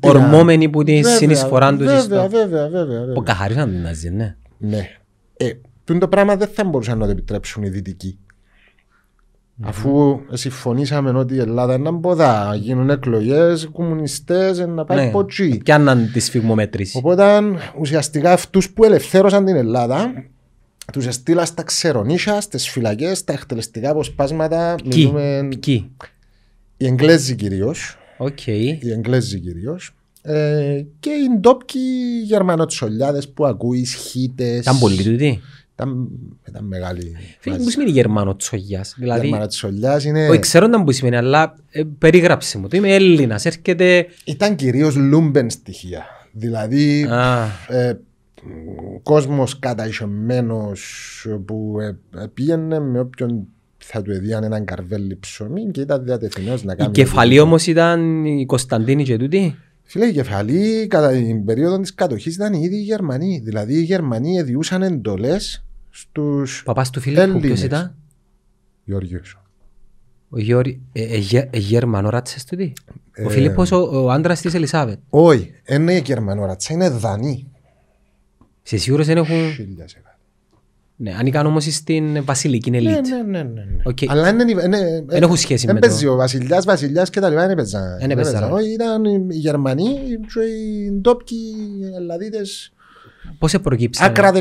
ορμόμενοι που τη συνεισφορά τους βέβαια, βέβαια, βέβαια, βέβαια, Που καθαρίσαν την Ναζί, ναι. Ναι. Ε, το πράγμα δεν θα μπορούσαν να το επιτρέψουν οι δυτικοί. Αφού συμφωνήσαμε ότι η Ελλάδα είναι μποδά, γίνουν εκλογές, κομμουνιστέ, να πάει ναι. ποτσί. Και αν τη σφιγμομέτρηση. Οπότε ουσιαστικά αυτούς που ελευθέρωσαν την Ελλάδα, τους έστειλα στα ξερονίσια, στις φυλακές, στα εκτελεστικά αποσπάσματα. Ποιοι, Μιλούμε... Οι Εγγλέζοι κυρίως. Okay. Οι Εγγλέζοι κυρίως. Ε, και οι ντόπιοι Γερμανοτσολιάδες που ακούει, χίτε. Ήταν πολύ ήταν, μεγάλη. Φίλε, μου σημαίνει Γερμανό Τσολιά. Δηλαδή, είναι. Όχι, ξέρω να μου σημαίνει, αλλά ε, περιγράψε μου. Το είμαι Έλληνας, έρχεται. Ήταν κυρίως Λούμπεν στοιχεία. Δηλαδή, ah. ε, κόσμος καταϊσωμένος που ε, ε, πήγαινε με όποιον θα του έδιαν έναν καρβέλι ψωμί και ήταν διατεθειμένος να κάνει. Η κεφαλή όμως ήταν η Κωνσταντίνη και τούτη. Φίλε, η κεφαλή κατά την περίοδο της κατοχής ήταν ήδη οι Γερμανοί. Δηλαδή, οι Γερμανοί εδιούσαν εντολές στους Παπάς του Φιλίππου, ποιος ήταν? Γεωργίος. Ο Γεωργί... Ε, ε, ε, Γερμανό ράτσες του τι? ο ε, Φιλίππος ο, ο άντρας της Ελισάβετ. Όχι, είναι Γερμανό ράτσα, είναι Δανή. Σε σίγουρος δεν έχουν... Ναι, αν ήταν όμως στην βασιλική ναι, ελίτ. Ναι, ναι, ναι. ναι. Okay. Αλλά δεν είναι, έχουν σχέση με το... ο βασιλιάς, βασιλιάς και τα λοιπά, δεν έπαιζαν. Ήταν οι Γερμανοί οι ντόπιοι Ελλαδίτες Πώς σε προκύψα. Άκρα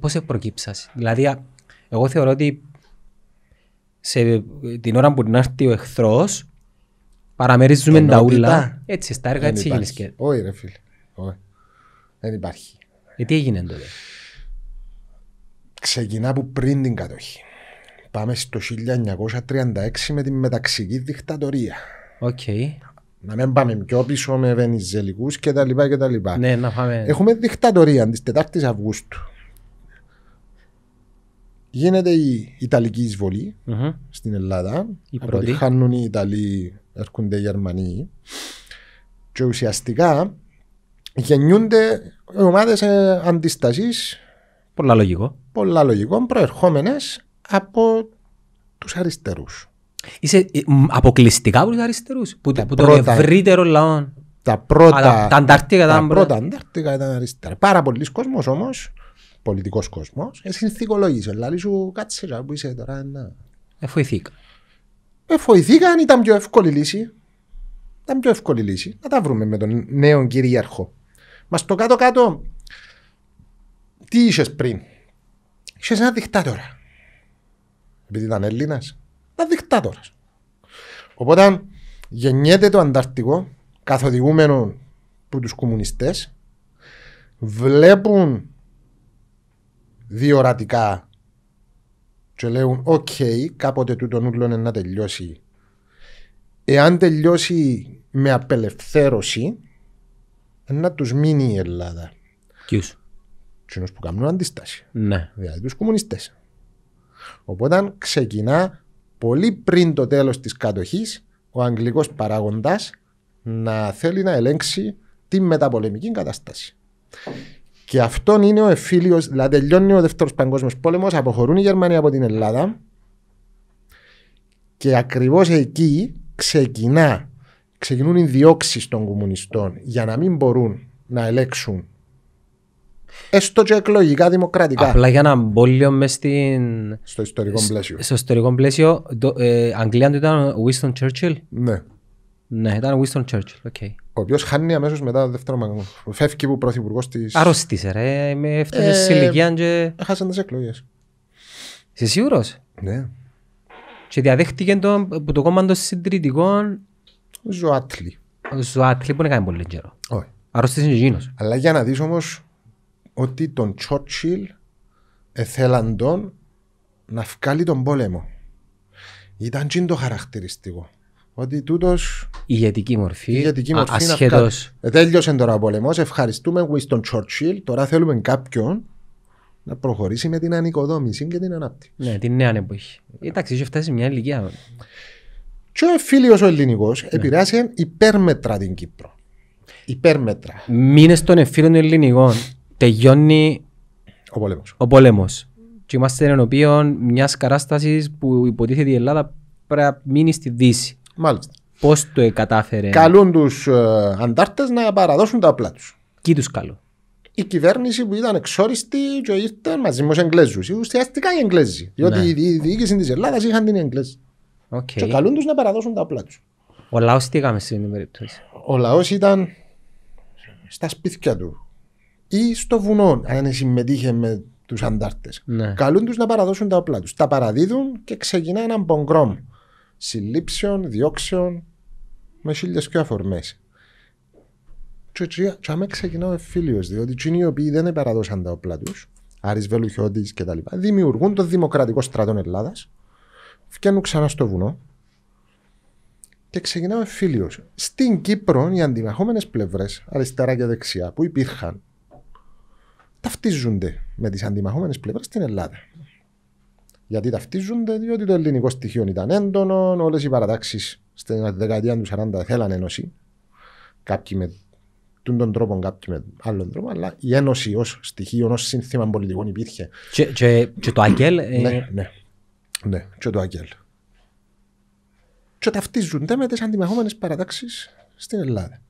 Πώ σε προκύψα. Δηλαδή, εγώ θεωρώ ότι σε, την ώρα που να έρθει ο εχθρός, παραμερίζουμε τα ούλα. Έτσι, στα έργα έτσι γίνεις. και. Όχι, ρε φίλε. Όχι. Δεν υπάρχει. Ε, τι έγινε τότε. Ξεκινά από πριν την κατοχή. Πάμε στο 1936 με τη μεταξική δικτατορία. Okay. Να μην πάμε πιο πίσω με Βενιζελικούς κτλ. Ναι, να πάμε... Έχουμε δικτατορία της 4η Αυγούστου. Γίνεται η Ιταλική εισβολή mm-hmm. στην Ελλάδα. Η ιταλικη εισβολη πρώτη. απο τη χανουν οι Ιταλοί, έρχονται οι Γερμανοί. Και ουσιαστικά γεννιούνται ομάδες ε, αντιστασή. Πολλά λογικό. Πολλά λογικό, προερχόμενες από τους αριστερούς. Είσαι ε, αποκλειστικά από τους αριστερούς, που, πρώτα, το ευρύτερο λαό. Τα πρώτα, τα Αντάρτικα ήταν, πρώτα. Αντάρτικα ήταν αριστερά. Πάρα πολλοί κόσμος όμως, πολιτικός κόσμος, ε, συνθηκολόγησε. Δηλαδή σου κάτσε είσαι τώρα. Εφοηθήκα. Εφοηθήκαν, ε, ήταν πιο εύκολη λύση. Ήταν πιο εύκολη λύση. Να τα βρούμε με τον νέο κυρίαρχο. Μας στο κάτω-κάτω, τι είσαι πριν. Είσαι ένα δικτάτορα. Επειδή ήταν Έλληνας, τα δικτάτορα. Οπότε γεννιέται το Ανταρκτικό καθοδηγούμενο από τους κομμουνιστές βλέπουν διορατικά και λέουν «ΟΚ, okay, κάποτε τούτο νουλό να τελειώσει». Εάν τελειώσει με απελευθέρωση, να τους μείνει η Ελλάδα. Ποιους? Τους που κάνουν αντίσταση. Ναι. Δηλαδή τους κομμουνιστές. Οπότε ξεκινά πολύ πριν το τέλος της κατοχής ο αγγλικός παραγοντάς να θέλει να ελέγξει την μεταπολεμική κατάσταση. Και αυτόν είναι ο εφήλιος, δηλαδή τελειώνει ο δεύτερος παγκόσμιος πόλεμος, αποχωρούν οι Γερμανοί από την Ελλάδα και ακριβώς εκεί ξεκινά, ξεκινούν οι διώξεις των κομμουνιστών για να μην μπορούν να ελέξουν Έστω και εκλογικά δημοκρατικά. Απλά για να μπω λίγο στην... Στο ιστορικό πλαίσιο. Στο ιστορικό πλαίσιο, το, ε, Αγγλία του ήταν Winston Churchill. Ναι. Ναι, ήταν ο Winston Churchill, okay. Ο οποίος χάνει αμέσως μετά το δεύτερο μαγνό. Φεύγει που πρωθυπουργός της. Αρρώστησε, ρε. Με έφτασε ε, σε ηλικία. Και... Έχασαν τις εκλογές. Είσαι σίγουρος. Ναι. Και διαδέχτηκε το, το κόμμα των συντηρητικών. Ζωάτλι. Ζωάτλι που είναι κάνει πολύ γερό. Όχι. Αρρώστησε είναι γίνο. Αλλά για να δεις όμως ότι τον Τσότσιλ εθέλαν τον να βγάλει τον πόλεμο. Ήταν τσιν το χαρακτηριστικό. Ότι τούτος. ηγετική μορφή. ηγετική μορφή. Ασχέτως. Ε, τέλειωσε τώρα ο πόλεμος. Ευχαριστούμε Winston Τσόρτσιλ, Τώρα θέλουμε κάποιον να προχωρήσει με την ανοικοδόμηση και την ανάπτυξη. Ναι, την νέα εποχή. Εντάξει, είχε φτάσει μια ηλικία. Και ο φίλο ο ελληνικός ναι. επηρέασε υπέρμετρα την Κύπρο. Υπέρμετρα. Μήνες των εφήλων ελληνικών τελειώνει ο πόλεμος. Ο πόλεμος. Και είμαστε ενώπιον μιας κατάστασης που υποτίθεται η Ελλάδα πρέπει να μείνει στη Δύση. Μάλιστα. Πώς το κατάφερε. Καλούν τους ε, αντάρτες να παραδώσουν τα απλά τους. Κι τους καλούν. Η κυβέρνηση που ήταν εξόριστη και ήρθαν μαζί με τους Εγγλέζους. Ουσιαστικά οι Εγγλέζοι. Διότι ναι. η διοίκηση της Ελλάδας είχαν την Εγγλέζη. Okay. Και καλούν τους να παραδώσουν τα απλά τους. Ο λαός τι είχαμε στην περίπτωση. Ο λαός ήταν στα σπίτια του ή στο βουνό, αν συμμετείχε με τους αντάρτες. Ναι. Καλούν τους να παραδώσουν τα όπλα τους. Τα παραδίδουν και ξεκινά έναν πογκρόμ συλλήψεων, διώξεων, με χίλιες και αφορμές. Και άμα ξεκινά ο εφήλιος, διότι οι οι οποίοι δεν παραδώσαν τα όπλα τους, Άρης Βελουχιώτης κτλ., δημιουργούν το Δημοκρατικό Στρατό Ελλάδας, φτιάχνουν ξανά στο βουνό και ξεκινά ο Στην Κύπρο, οι αντιμαχόμενες πλευρές, αριστερά και δεξιά, που υπήρχαν, ταυτίζονται με τις αντιμαχόμενες πλευρές στην Ελλάδα. Γιατί ταυτίζονται, διότι το ελληνικό στοιχείο ήταν έντονο, όλες οι παρατάξεις στην δεκαετία του 40 θέλαν ένωση. Κάποιοι με τον τρόπο, κάποιοι με άλλον τρόπο, αλλά η ένωση ως στοιχείο, ως σύνθημα πολιτικών υπήρχε. Και, και, και το Αγγέλ. Ε, ναι, ναι, ναι, και το άγγελ. Και ταυτίζονται με τις αντιμεχόμενε παρατάξεις στην Ελλάδα.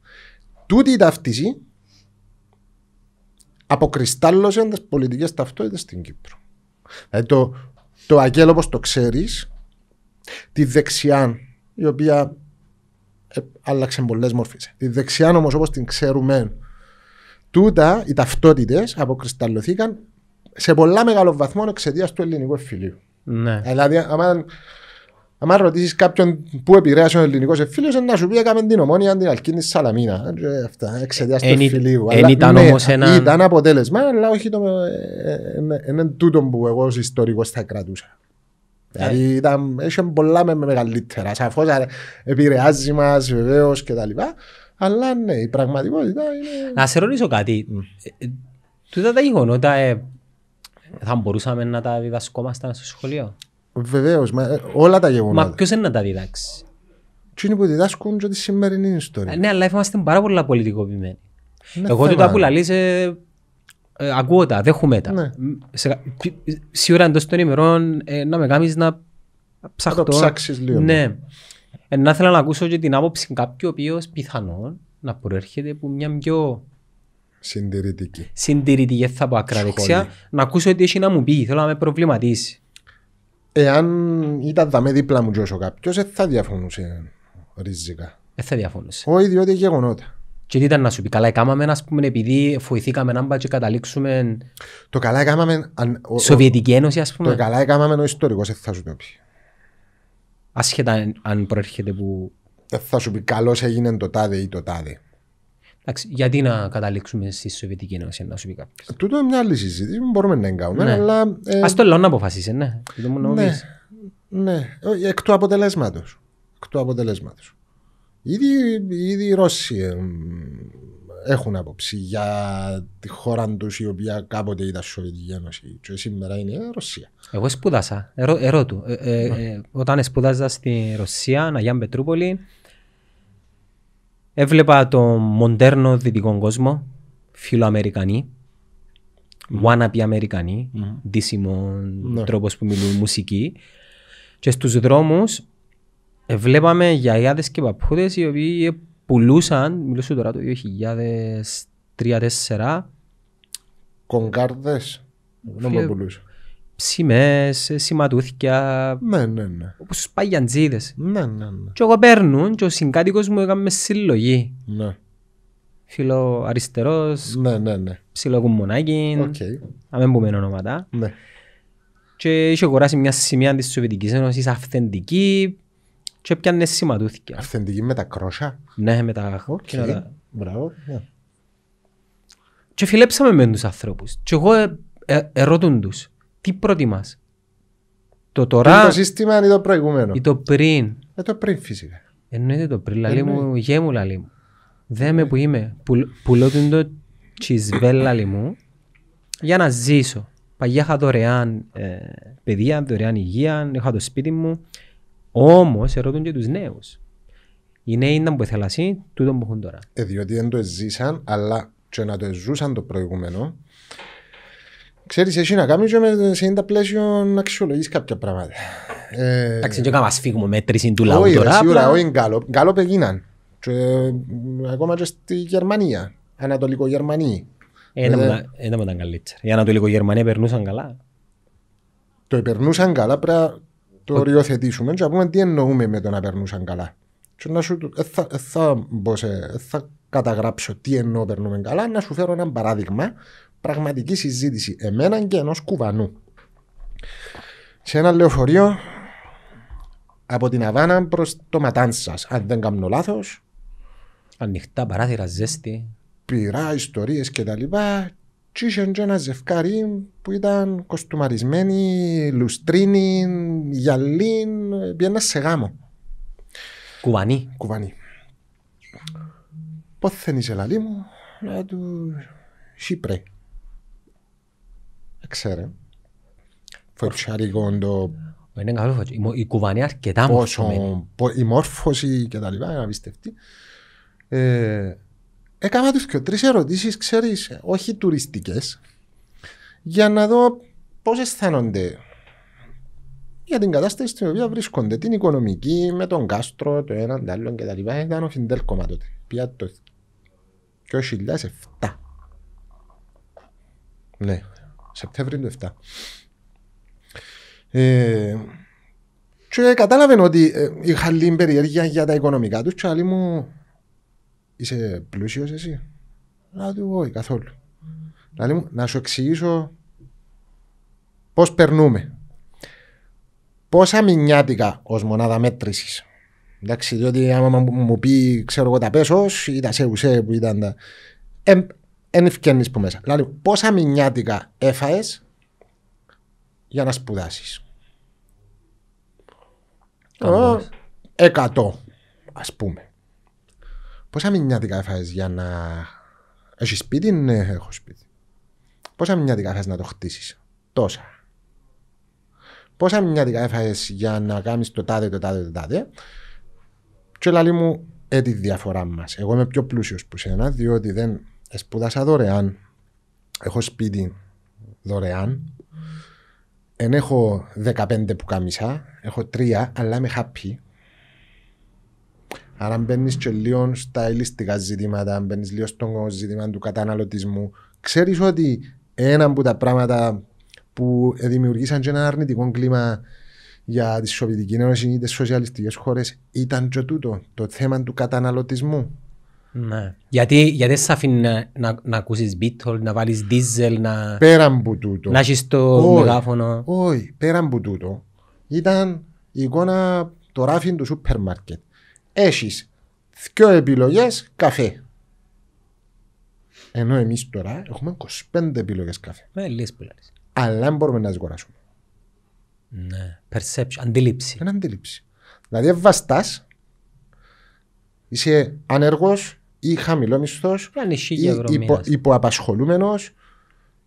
Τούτη η ταύτιση αποκριστάλλωσαν τις πολιτικές ταυτότητες στην Κύπρο. Δηλαδή το, το Αγγέλ, όπως το ξέρεις, τη δεξιά, η οποία ε, άλλαξε πολλές μορφές. Τη δεξιά όμως, όπως την ξέρουμε, τούτα οι ταυτότητες αποκρισταλλωθήκαν σε πολλά μεγάλο βαθμό εξαιτίας του ελληνικού εμφυλίου. Ναι. Δηλαδή, άμα αν ρωτήσεις κάποιον που επηρέασε ο ελληνικός εμφύλιο, να σου πει έκαμε την ομόνια την αλκίνη Σαλαμίνα. Ε, αυτά, εξαιτίας του εφηλίου. Δεν ήταν ναι, όμως ένα. Ήταν αποτέλεσμα, αλλά όχι το. Είναι ε, τούτο που εγώ ως ιστορικός θα κρατούσα. Δηλαδή ε. ήταν, Έχει πολλά με μεγαλύτερα. Σαφώς επηρεάζει μας βεβαίως κτλ. Αλλά ναι, η πραγματικότητα είναι. Να σε ρωτήσω κάτι. Τούτα τα γεγονότα θα μπορούσαμε να τα διδασκόμασταν στο σχολείο. Βεβαίως, ε, όλα τα γεγονότα. Μα ποιος είναι να τα διδάξει. Τι είναι που διδάσκουν και τη σημερινή ιστορία. Ε, ναι, αλλά είμαστε πάρα πολύ πολιτικοποιημένοι. Ναι, Εγώ το που ε, ε, ακούω τα, δέχομαι τα. Ναι. σίγουρα εντός των ημερών να με κάνεις να ψαχτώ. Να το ψάξεις λίγο. Ναι. να ήθελα να ακούσω και την άποψη κάποιου ο οποίος πιθανόν να προέρχεται από μια πιο... Συντηρητική. Συντηρητική, θα πω ακραδεξιά. Να ακούσω ότι έχει να μου πει, θέλω να με προβληματίσει. Εάν ήταν τα με δίπλα μου τόσο κάποιο δεν θα διαφωνούσε ριζικά. Δεν θα διαφωνούσε. Όχι, διότι γεγονότα. Και τι ήταν να σου πει, καλά έκαναμε, ας πούμε, επειδή φοηθήκαμε να και καταλήξουμε... Το καλά έκαναμε... Σοβιετική Ένωση, ας πούμε. Το καλά έκαναμε ο ιστορικός δεν θα σου το πει. Άσχετα αν προέρχεται που... Ε, θα σου πει, καλώς έγινε το τάδε ή το τάδε γιατί να καταλήξουμε στη Σοβιετική Ένωση, να σου πει κάποιος. Ε, τούτο είναι μια άλλη συζήτηση που μπορούμε να κάνουμε. Ναι. Αλλά, ε... Ας το λέω να αποφασίσει, ναι. ναι, ναι. Ε, εκ του αποτελέσματος. Εκ του αποτελέσματος. Ήδη, ήδη οι Ρώσοι έχουν άποψη για τη χώρα τους η οποία κάποτε ήταν Σοβιετική Ένωση και σήμερα είναι Ρωσία. Εγώ σπούδασα. Ερώ, ερώτου. Ε, ε, ναι. ε όταν σπούδαζα στη Ρωσία, Ναγιάν Πετρούπολη, Έβλεπα τον μοντέρνο δυτικό κόσμο, φιλοαμερικανοί, wannabe Αμερικανοί, ντύσιμο ναι. τρόπος που μιλούν, μουσική. Και στους δρόμους βλέπαμε γιαγιάδες και παππούδες οι οποίοι πουλούσαν, μιλούσα τώρα το 2003-2004. Κονκάρδες. Δεν μου πουλούσαν. Σημαίε, σηματούθια. Ναι, ναι, ναι. Όπως παγιαντζίδες. Ναι, ναι, ναι. Και εγώ παίρνουν και ο συγκάτοικος μου έκανε συλλογή. Ναι. Φίλο αριστερός. Ναι, ναι, ναι. Ψιλοκουμουνάκι. Οκ. Okay. Αμέν πούμε ονόματα. Ναι. Και είχε αγοράσει μια σημεία της Σοβιετικής Ένωσης, αυθεντική και πιάνε σηματούθηκια. Αυθεντική με τα κρόσα. Ναι, με τα... Οκ. Okay. Τα... Μπράβο. Yeah. Ναι. Και φιλέψαμε με τους ανθρώπους. Και εγώ ε, ε, ε, τους τι προτιμάς. Το τώρα... Το σύστημα ή το προηγούμενο. Ή το πριν. Ε, το πριν φυσικά. Εννοείται το πριν. Λαλή μου, ε, ναι. γέ μου λαλή μου. Δε με που είμαι. πουλώ την το τσισβέλ λαλή μου για να ζήσω. Παγιά είχα δωρεάν ε, παιδεία, δωρεάν υγεία, είχα το σπίτι μου. Όμως ερωτούν και τους νέους. Οι νέοι ήταν που ήθελα εσύ, τούτο που έχουν τώρα. Ε, διότι δεν το ζήσαν, αλλά και να το ζούσαν το προηγούμενο, Ξέρεις, εσύ να κάνεις με, σε ένα πλαίσιο να αξιολογείς κάποια πράγματα. Ε, Εντάξει, και κάμα σφίγμο μέτρηση του λαού τώρα. Όχι, σίγουρα, όχι γκάλο. Γκάλο πεγίναν. Ε, ακόμα και στη Γερμανία, Ανατολικό Γερμανία. Ένα ε, μου ήταν καλύτερα. Οι Ανατολικό Γερμανία περνούσαν καλά. Το περνούσαν καλά πρέπει να το οριοθετήσουμε και να πούμε τι εννοούμε με το να περνούσαν καλά. να σου, θα, θα, θα καταγράψω τι εννοώ περνούμε καλά, να σου φέρω ένα παράδειγμα πραγματική συζήτηση εμένα και ενός κουβανού. Σε ένα λεωφορείο από την Αβάνα προς το Ματάνσα. Αν δεν κάνω λάθος. Ανοιχτά παράθυρα, ζέστη. Πειρά, ιστορίες κτλ. Τι είχε ένα ζευκάρι που ήταν κοστούμαρισμένοι, λουστρίνοι, γυαλίν, πιένα σε γάμο. Κουβανί. Κουβανί. Πόθεν θέλει, λαλή μου, να του Σύπρε ξέρε. Φορτσάρι κόντο. Είναι καλό φορτσάρι. Η κουβανή αρκετά Η μόρφωση και τα λοιπά να πιστευτεί, Ε, έκανα τους και τρεις ερωτήσεις, ξέρεις, όχι τουριστικές, για να δω πώς αισθάνονται για την κατάσταση στην οποία βρίσκονται, την οικονομική, με τον κάστρο, το ένα, το άλλο και τα λοιπά, Ήταν ο Φιντέλκομα τότε. Πια το 2007. Ναι. Σεπτέμβριο του 7. Ε, και κατάλαβε ότι ε, είχα λίγη περιέργεια για τα οικονομικά τους Του άλλου μου είσαι πλούσιος εσύ. Να του όχι καθόλου. Να, μου, να σου εξηγήσω Πώς περνούμε. Πόσα μηνιάτικα ως μονάδα μέτρησης. Εντάξει, διότι άμα μου πει, ξέρω εγώ, τα πέσο ή τα σεουσέ που ήταν τα. Ε, δεν ευκαινείς που μέσα. Δηλαδή, πόσα μηνιάτικα έφαες για να σπουδάσεις. Ε, εκατό, ας πούμε. Πόσα μηνιάτικα έφαες για να... Έχεις σπίτι, ναι, έχω σπίτι. Πόσα μηνιάτικα έφαες να το χτίσεις. Τόσα. Πόσα μηνιάτικα έφαες για να κάνεις το τάδε, το τάδε, το τάδε. Και λέει μου, έτσι ε, διαφορά μας. Εγώ είμαι πιο πλούσιος που σένα, διότι δεν Εσπούδασα δωρεάν. Έχω σπίτι δωρεάν. δεν έχω 15 που κάμισα, έχω 3, αλλά είμαι happy. Άρα μπαίνεις και λίγο στα ελιστικά ζητήματα, μπαίνεις λίγο στο ζήτημα του καταναλωτισμού. Ξέρεις ότι ένα από τα πράγματα που δημιουργήσαν και ένα αρνητικό κλίμα για τη Σοβιετική Ένωση ή τις σοσιαλιστικές χώρες ήταν και τούτο, το θέμα του καταναλωτισμού. Ναι. Γιατί, γιατί σ' αφήνει να, να, να ακούσεις Beatles, να βάλεις Diesel, να, Πέρα από τούτο. να έχεις το όχι, μεγάφωνο. Όχι, πέραν από τούτο. Ήταν η εικόνα το ράφιν του σούπερ μάρκετ. Έχεις δύο επιλογές καφέ. Ενώ εμείς τώρα έχουμε 25 επιλογές καφέ. Με Αλλά δεν μπορούμε να τις κοράσουμε Ναι, perception, αντίληψη. Είναι αντίληψη. Δηλαδή βαστάς, είσαι ανεργός, ή χαμηλόμισθο ή υπο, υποαπασχολούμενο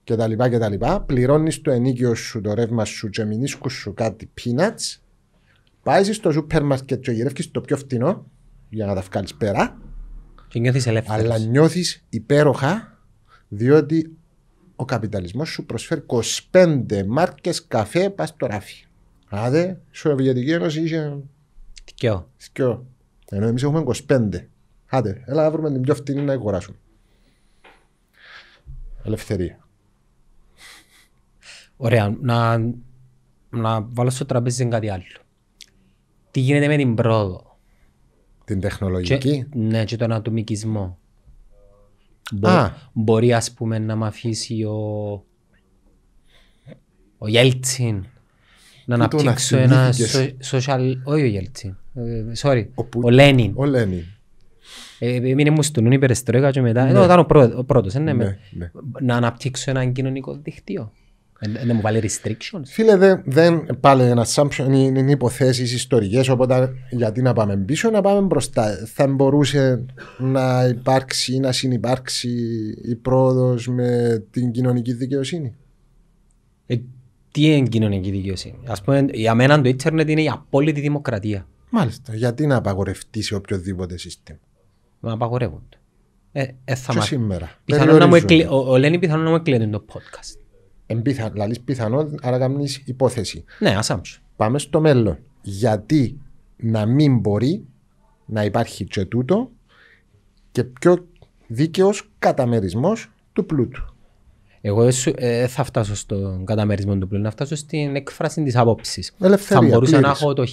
κτλ. κτλ. Πληρώνεις το ενίκιο σου, το ρεύμα σου, το σου κάτι πίνατ. Πάει στο σούπερ μάρκετ και γυρεύεις το πιο φτηνό για να τα βγάλεις πέρα. Και νιώθεις ελεύθερος. Αλλά νιώθεις υπέροχα διότι ο καπιταλισμός σου προσφέρει 25 μάρκες καφέ πας στο ράφι. Άντε, η Σοβιετική Ένωση είχε. Δικαιό. Ενώ εμείς έχουμε 25. Άντε, έλα να βρούμε την πιο φτηνή να αγοράσουμε. Ελευθερία. Ωραία, να, να βάλω στο τραπέζι κάτι άλλο. Τι γίνεται με την πρόοδο. Την τεχνολογική. Και, ναι, και τον ατομικισμό. Μπορεί, α. ας πούμε να μ' αφήσει ο, ο Γέλτσιν να αναπτύξω ένα social... Όχι ο Γέλτσιν, ε, sorry, Ο Λένιν Έμεινε μου στον περιστρόικα και μετά. Ναι. Εδώ ήταν ο πρώτος. Ε, ναι, ναι, να αναπτύξω ένα κοινωνικό δικτύο. Ε, να μου βάλει restrictions. Φίλε, δεν πάλι ένα assumption είναι υποθέσεις ιστορικές, οπότε γιατί να πάμε πίσω, να πάμε μπροστά. Θα μπορούσε να υπάρξει ή να συνυπάρξει η να συνεπαρξει η προοδος με την κοινωνική δικαιοσύνη. Ε, τι είναι κοινωνική δικαιοσύνη. ας πούμε, για μένα το ίντερνετ είναι η απόλυτη δημοκρατία. Μάλιστα. Γιατί να απαγορευτεί σε οποιοδήποτε σύστημα. Μα απαγορεύονται. Ε, ε, θα και σήμερα. να μου εκλε... ο, ο Λένι πιθανόν να μου εκλέδει το podcast. πιθαν, λαλείς πιθανόν, άρα κάνεις υπόθεση. Ναι, άμψω. Πάμε στο μέλλον. Γιατί να μην μπορεί να υπάρχει και τούτο και πιο δίκαιος καταμερισμός του πλούτου. Εγώ ε, θα φτάσω στον καταμερισμό του πλούτου, να φτάσω στην εκφράση της απόψη. Θα μπορούσα να έχω το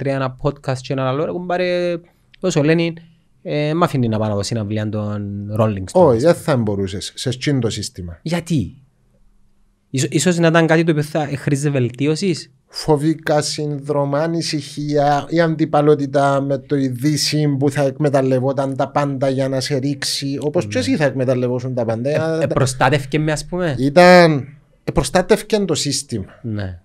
1983 ένα podcast και ένα άλλο, εγώ πάρει όσο λένε ε, αφήνει να πάρω συναυλία των Rolling Stones. Όχι, δεν θα μπορούσες σε εκείνο το σύστημα. Γιατί. Ίσως, να ήταν κάτι το οποίο θα χρήζε βελτίωσης. Φοβικά σύνδρομα, ανησυχία, η αντιπαλότητα με το ειδήσι που θα εκμεταλλευόταν τα πάντα για να σε ρίξει. Όπως mm. Ναι. και εσύ θα εκμεταλλευόσουν τα πάντα. Ε, ε προστάτευκε με, ας πούμε. Ήταν. Ε, προστάτευκε το σύστημα. Ναι.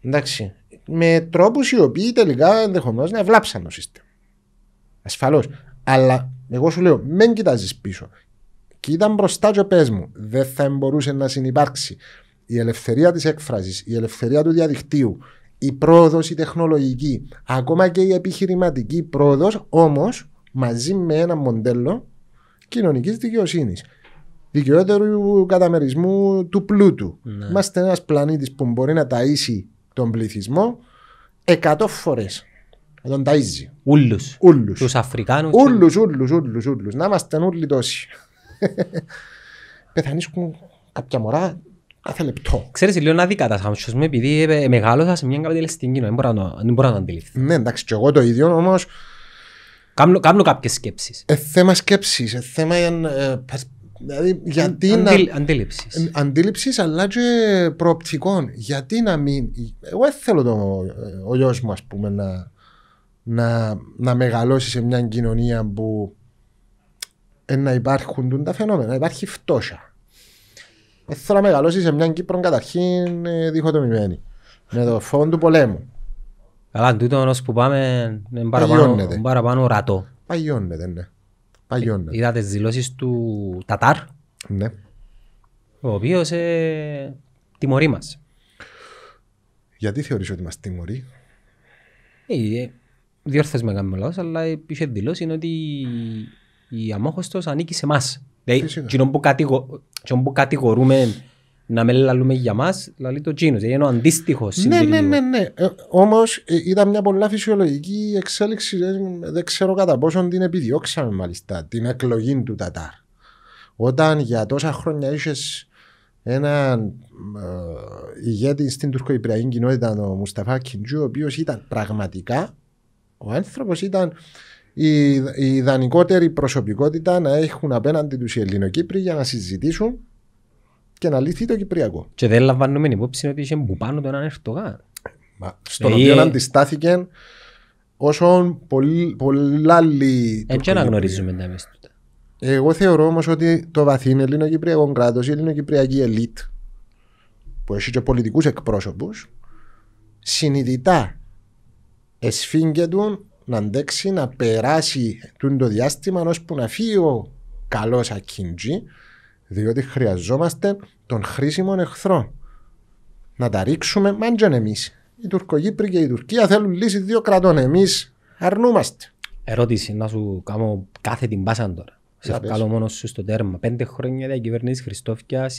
Εντάξει. Με τρόπους οι οποίοι τελικά ενδεχομένως να βλάψαν το σύστημα. Ασφαλώς. Αλλά εγώ σου λέω, μην κοιτάζεις πίσω. Κοίτα μπροστά και πες μου, δεν θα μπορούσε να συνεπάρξει η ελευθερία της έκφρασης, η ελευθερία του διαδικτύου, η πρόοδος η τεχνολογική, ακόμα και η επιχειρηματική πρόοδος, όμως μαζί με ένα μοντέλο κοινωνικής δικαιοσύνης. Δικαιότερου καταμερισμού του πλούτου. Ναι. Είμαστε ένας πλανήτης που μπορεί να ταΐσει τον πληθυσμό εκατό φορές με τον Ταΐζι. Ούλους. Ούλους. Τους Αφρικάνους. Ούλους, ούλους, ούλους, ούλους. Να είμαστε όλοι τόσοι. Πεθανίσκουν κάποια μωρά κάθε λεπτό. Ξέρεις, λέω να δει κατά μου, επειδή ε, ε, μεγάλωσα σε μια καπιταλιστική κοινό. Δεν μπορώ να το αντιληφθώ. Ναι, εντάξει, και εγώ το ίδιο, όμως... Κάμνω, κάμνω κάποιες σκέψεις. Ε, θέμα σκέψεις, ε, θέμα ε, Δηλαδή, γιατί Αν, να... Αντίληψης. Ε, αντίληψης αλλά και προοπτικών. Γιατί να μην... Εγώ δεν θέλω το, ο γιος μου, ας πούμε, να να, να μεγαλώσει σε μια κοινωνία που ε, να υπάρχουν τα φαινόμενα, να υπάρχει φτώχεια. Ε, θέλω να μεγαλώσει σε μια Κύπρο καταρχήν ε, διχοτομημένη. Με το φόβο του πολέμου. Αλλά αν τούτο που πάμε είναι παραπάνω, παραπάνω ορατό. Παγιώνεται, ναι. Παγιώνεται. Ε, Είδατε τις δηλώσεις του Τατάρ. Ναι. Ο οποίος ε, τιμωρεί μας. Γιατί θεωρείς ότι μας τιμωρεί. Ε, ε διόρθες με κάνουμε λάθος, αλλά είχε δηλώσει ότι η αμόχωστος ανήκει σε εμάς. Δηλαδή, κοινό που, κατηγορούμε να με λαλούμε για εμάς, λαλεί το κίνος. Δηλαδή, είναι ο αντίστοιχος. Ναι, ναι, ναι, ναι. Ε, όμως, ε, ήταν μια πολλά φυσιολογική εξέλιξη. Ε, δεν ξέρω κατά πόσον την επιδιώξαμε, μάλιστα, την εκλογή του Τατάρ. Όταν για τόσα χρόνια είσαι έναν ηγέτη στην τουρκοϊπραϊκή κοινότητα, ο Μουσταφά Κιντζού, ο οποίος ήταν πραγματικά ο άνθρωπος ήταν η, η ιδανικότερη προσωπικότητα να έχουν απέναντι τους οι Ελληνοκύπροι για να συζητήσουν και να λύθει το Κυπριακό. Και δεν λαμβάνουμε υπόψη ότι είχε που πάνω τον Ανερτογά. Στον ε, οποίο αντιστάθηκε όσον πολλά άλλοι. Έτσι αναγνωρίζουμε τα μέσα Εγώ θεωρώ όμως ότι το βαθύ ελληνοκυπριακό κράτος, η ελληνοκυπριακή ελίτ, που έχει και πολιτικούς εκπρόσωπους, συνειδητά εσφίγγε του να αντέξει να περάσει το διάστημα ώσπου να φύγει ο καλός ακίντζι διότι χρειαζόμαστε τον χρήσιμο εχθρό. Να τα ρίξουμε μάντζαν εμείς. Οι Τουρκοκύπροι και η Τουρκία θέλουν λύση δύο κρατών. εμείς. αρνούμαστε. Ερώτηση να σου κάνω κάθε την πάσα τώρα. Σε βγάλω μόνος σου στο τέρμα. Πέντε χρόνια η Χριστόφια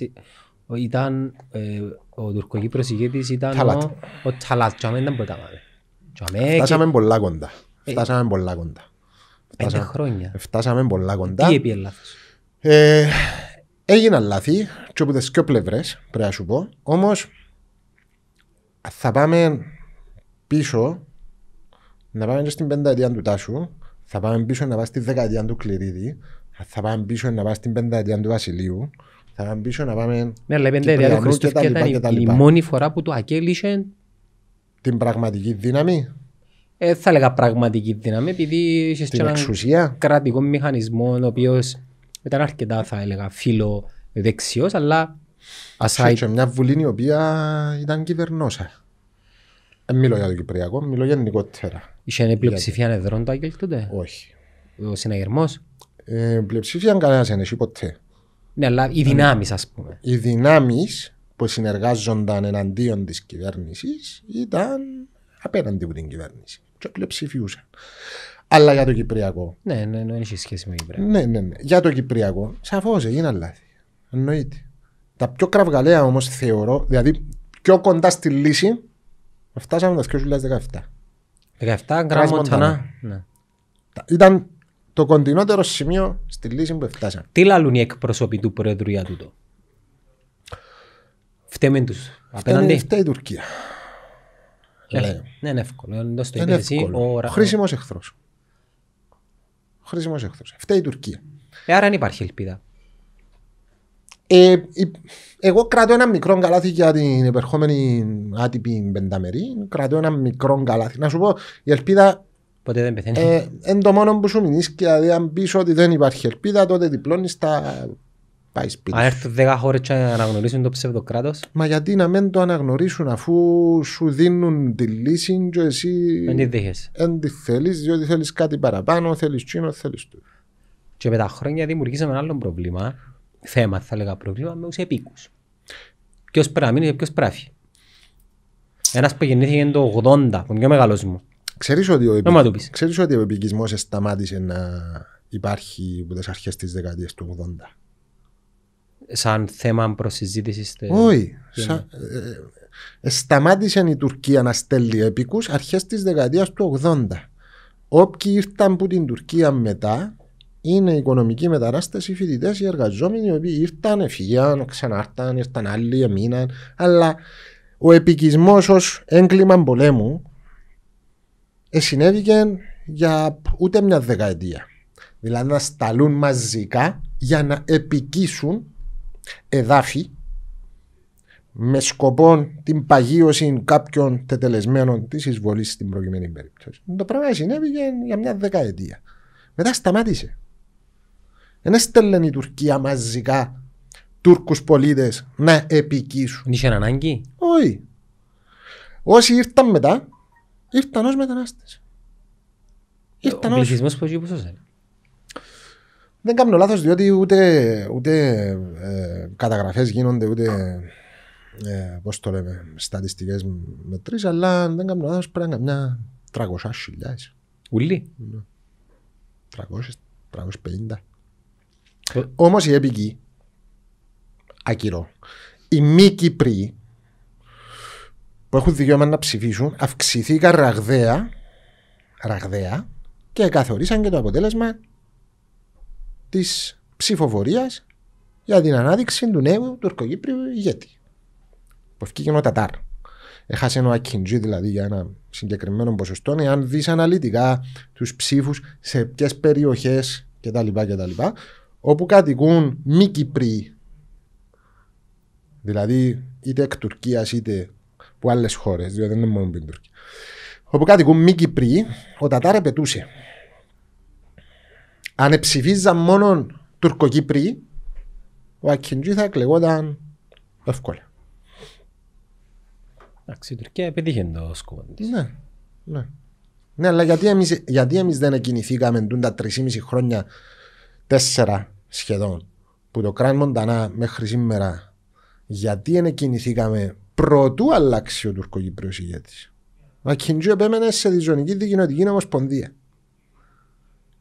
ήταν ε, ο Τουρκοκύπρο ηγέτης, ήταν Ταλάτ. ο, ο Δεν ήταν Φτάσαμε πολλά κοντά. Ε, Φτάσαμε πολλά κοντά. Πέντε χρόνια. Φτάσαμε πολλά κοντά. Τι είπε λάθος. Ε, έγιναν λάθη και από τις δύο πλευρές, πρέπει να σου πω. Όμως θα πάμε πίσω, να πάμε και στην πενταετία του Τάσου, θα πάμε πίσω να πάμε στη δεκαετία του Κληρίδη, θα πάμε πίσω να πάμε στην πενταετία του Βασιλείου, θα πάμε πίσω να πάμε... Ναι, αλλά η πενταετία του Χριστού ήταν η μόνη φορά που το ακέλησε την πραγματική δύναμη. Ε, θα έλεγα πραγματική δύναμη, επειδή είσαι εξουσία. κρατικό μηχανισμό, ο οποίος ήταν αρκετά, θα έλεγα, δεξιός, αλλά. Ασάι... μια βουλή η οποία ήταν κυβερνόσα. Δεν μιλώ για το Κυπριακό, μιλώ γενικότερα. Είχε πλειοψηφία νεδρών το Άγγελ τότε. Όχι. Ο συναγερμός. Ε, πλειοψηφία κανένας δεν έχει ποτέ. Ναι, αλλά οι δυνάμεις, ας πούμε. Οι δυνάμεις που συνεργάζονταν εναντίον της κυβέρνησης ήταν απέναντι από την κυβέρνηση. Και πλειοψηφιούσαν. Αλλά για το Κυπριακό. Ναι, ναι, ναι, έχει σχέση με το Κυπριακό. Ναι, ναι, ναι. Για το Κυπριακό, σαφώς έγιναν λάθη. Εννοείται. Τα πιο κραυγαλαία όμως θεωρώ, δηλαδή πιο κοντά στη λύση, φτάσαμε το 2017. 17 17 Ναι. Ήταν το κοντινότερο σημείο στη λύση που φτάσαμε. Τι λαλούν οι εκπρόσωποι του Πρόεδρου για τούτο φταίμε τους απέναντι. Φταίει η Τουρκία. Ε, ναι είναι εύκολο. Ε, είναι εύκολο. Χρήσιμος εχθρός. Χρήσιμος εχθρός. Φταίει η Τουρκία. Ε, Άρα δεν υπάρχει ελπίδα. Ε, εγώ κρατώ ένα μικρό καλάθι για την επερχόμενη άτυπη πενταμερή. Κρατώ ένα μικρό καλάθι. Να σου πω, η ελπίδα. Ποτέ δεν πεθαίνει. Ε, εν το μόνο που σου μιλήσει Δηλαδή, αν πεις ότι δεν υπάρχει ελπίδα, τότε διπλώνεις τα πάει σπίτι. Αν έρθουν 10 χώρες και να αναγνωρίσουν το ψευδοκράτος. Μα γιατί να μην το αναγνωρίσουν αφού σου δίνουν τη λύση και εσύ. Δεν τη δέχεσαι. Δεν τη θέλεις, διότι θέλεις κάτι παραπάνω, θέλεις τσίνο, θέλεις του. Και με τα χρόνια δημιουργήσαμε ένα άλλο πρόβλημα. Θέμα, θα λέγα πρόβλημα, με τους επίκους. Ποιος πρέπει και ποιος πράφει. Ένας που γεννήθηκε το 80, τον πιο μεγάλος μου. Ξέρεις ότι, ο επι... επικισμός σταμάτησε να υπάρχει από τις αρχές της δεκαετίας του σαν θέμα προσυζήτησης. Όχι. Ε, ε, σταμάτησε η Τουρκία να στέλνει επικούς αρχές της δεκαετίας του 80. Όποιοι ήρθαν από την Τουρκία μετά είναι οικονομικοί μετανάστε, οι φοιτητές, οι εργαζόμενοι, οι οποίοι ήρθαν, εφυγαν, ξανάρθαν, ήρθαν άλλοι, έμειναν. Αλλά ο επικισμός ως έγκλημα πολέμου ε, συνέβηκε για ούτε μια δεκαετία. Δηλαδή να σταλούν μαζικά για να επικίσουν εδάφη με σκοπό την παγίωση κάποιων τετελεσμένων της εισβολής στην προκειμένη περίπτωση. Το πράγμα συνέβη για μια δεκαετία. Μετά σταμάτησε. Δεν έστελνε η Τουρκία μαζικά Τούρκους πολίτες να επικύσουν. Είχε ανάγκη. Όχι. Όσοι ήρθαν μετά, ήρθαν ως μετανάστες. Ε, ήρθαν ως. Ο πληθυσμός που έχει δεν κάνω λάθος, διότι ούτε, ούτε ε, καταγραφές γίνονται, ούτε. Ε, στατιστικές μετρήσεις, αλλά δεν κάνω λάθος, πρέπει να μια 300 χιλιάδες. Ουλή. 300, 350. Όμως η επικοί, ακυρώ. Οι μη Κυπροί που έχουν δικαίωμα να ψηφίσουν αυξηθήκαν ραγδαία, ραγδαία και καθορίσαν και το αποτέλεσμα της ψηφοφορίας για την ανάδειξη του νέου τουρκοκύπριου ηγέτη. Που ευκήγε ο Τατάρ. Έχασε ένα ακιντζή δηλαδή για ένα συγκεκριμένο ποσοστό. Εάν δεις αναλυτικά τους ψήφους σε ποιες περιοχές κτλ, κτλ. Όπου κατοικούν μη Κυπροί, δηλαδή είτε εκ Τουρκίας είτε που άλλες χώρες, διότι δεν είναι μόνο την Τουρκία. Όπου κατοικούν μη Κυπροί, ο Τατάρ επετούσε. Αν ψηφίζαν μόνο Τουρκοκύπριοι, ο Ακιντζή θα εκλεγόταν εύκολα. Εντάξει, η Τουρκία επιτύχει το σκοπό της. Ναι, ναι. Ναι, αλλά γιατί εμείς, γιατί εμείς δεν κινηθήκαμε τα 3,5 χρόνια, τέσσερα σχεδόν, που το Κράν Μοντανά μέχρι σήμερα, γιατί δεν κινηθήκαμε πρωτού αλλάξει ο Τουρκοκύπριος ηγέτης. Ο Ακιντζή επέμενε σε διζωνική δικοινωτική νομοσπονδία.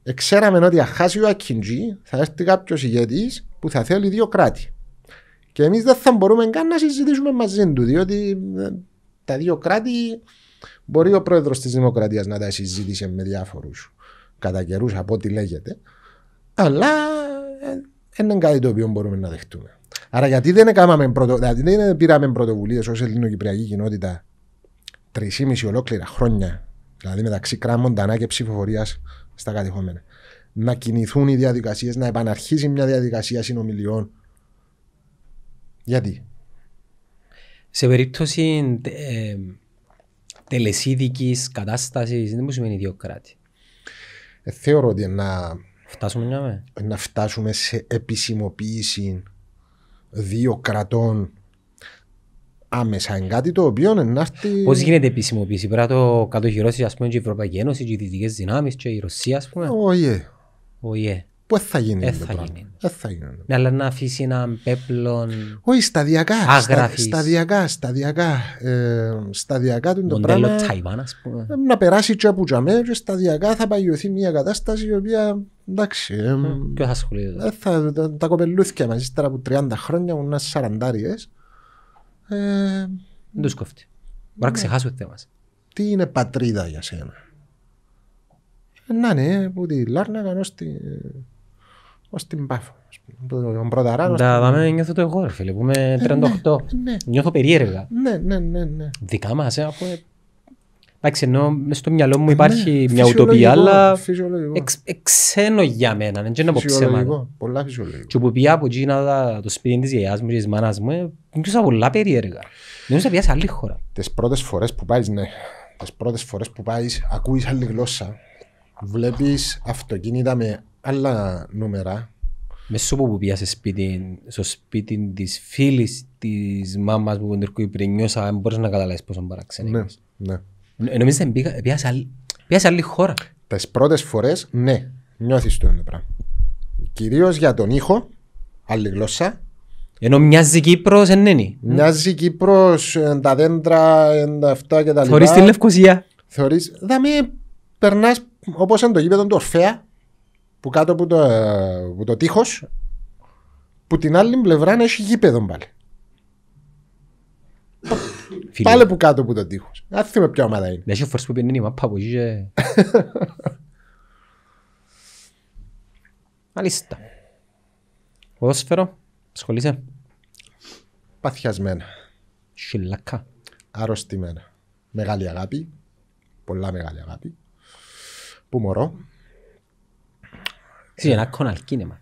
Εξέραμε ότι αχάσει ο Ακιντζή θα έρθει κάποιος ηγετή που θα θέλει δύο κράτη. Και εμείς δεν θα μπορούμε καν να συζητήσουμε μαζί του, διότι ε, τα δύο κράτη μπορεί ο πρόεδρος της Δημοκρατίας να τα συζήτησε με διάφορους κατά καιρούς από ό,τι λέγεται. Αλλά δεν ε, είναι κάτι το οποίο μπορούμε να δεχτούμε. Άρα γιατί δεν, πρωτο... Δηλαδή δεν πήραμε πρωτοβουλίες ως ελληνοκυπριακή κοινότητα ή μισή ολόκληρα χρόνια, δηλαδή μεταξύ κράμων, και ψηφοφορίας στα κατεχόμενα. Να κινηθούν οι διαδικασίες, να επαναρχίσει μια διαδικασία συνομιλιών. Γιατί. Σε περίπτωση ε, τελεσίδικης κατάστασης, δεν μου σημαίνει ιδιοκράτη. κράτη. Ε, θεωρώ ότι να φτάσουμε, να φτάσουμε σε επισημοποίηση δύο κρατών άμεσα. Είναι κάτι το οποίο να έρθει. Πώς γίνεται επισημοποίηση, πρέπει να το κατοχυρώσει ας πούμε, και η Ευρωπαϊκή Ένωση, και οι δυτικές δυνάμεις και η Ρωσία, ας πούμε. Όχι. Όχι. Πώς θα γίνει αυτό. Δεν θα γίνει. αλλά να αφήσει έναν πέπλο. Όχι, σταδιακά. Αγράφη. Σταδιακά, σταδιακά. Ε, σταδιακά του είναι το πράγμα. Μοντέλο Ταϊβάν, ας πούμε. Ε, να περάσει και από τζαμέ, και σταδιακά θα παγιωθεί μια κατάσταση η οποία. Εντάξει. Ε, Ποιος θα ασχολείται. Ε, θα, τα, τα κοπελούθια μαζί τώρα από 30 χρόνια, μου να σαραντάριες. Ε, δεν το κόφτει. Μπορεί να ναι. ξεχάσει το θέμας. Τι είναι πατρίδα για σένα. Να ναι, που τη Λάρνακα ως, την Πάφο. Τον Τα δάμε, νιώθω το εγώ, φίλε, που είμαι 38. Ε, ναι, ναι. Νιώθω περίεργα. Ναι, ναι, ναι. Δικά μας, από... Εντάξει, ενώ στο μυαλό μου υπάρχει μια ουτοπία, αλλά εξένο για μένα, δεν ξέρω να πω Φυσιολογικό, Πολλά φυσιολογικό. Και που πια από εκείνα το σπίτι της γιαγιάς μου και της μάνας μου, Νιώσα πολλά περίεργα. Νιώσα πια σε άλλη χώρα. Τις πρώτες φορές που πάεις, ναι. Τις πρώτες φορές που πάεις, ακούεις άλλη γλώσσα. Βλέπεις αυτοκίνητα με άλλα νούμερα. Με σούπο που πήγα σπίτι, στο σπίτι της φίλης της μάμας που κοντρικούει πριν νιώσα, δεν μπορείς να καταλάβεις πόσο παραξενεί. Ναι, ναι. Νομίζω ότι πήγα σε άλλη, χώρα. Τις πρώτες φορές, ναι, νιώθεις το πράγμα. Κυρίως για τον ήχο, άλλη γλώσσα, ενώ μοιάζει Κύπρος, εν είναι. Μοιάζει Κύπρος, εν τα δέντρα, εν τα αυτά και τα λοιπά. Θεωρείς τη Λευκοσία. Θεωρείς, μη περνάς όπως εν το γήπεδο του Ορφέα, που κάτω από το, από το τείχος, που την άλλη πλευρά να έχει γήπεδο πάλι. Φίλοι. Πάλε που κάτω από το τείχος. Α, θυμάμαι ποια ομάδα είναι. Δεν φορές που πίνει η μαπά που είχε. Μάλιστα. Ποδόσφαιρο. Σχολείσαι. Παθιασμένα. Σιλακά. Αρρωστημένα. Μεγάλη αγάπη. Πολλά μεγάλη αγάπη. Που μωρώ. Είσαι ένα κίνημα.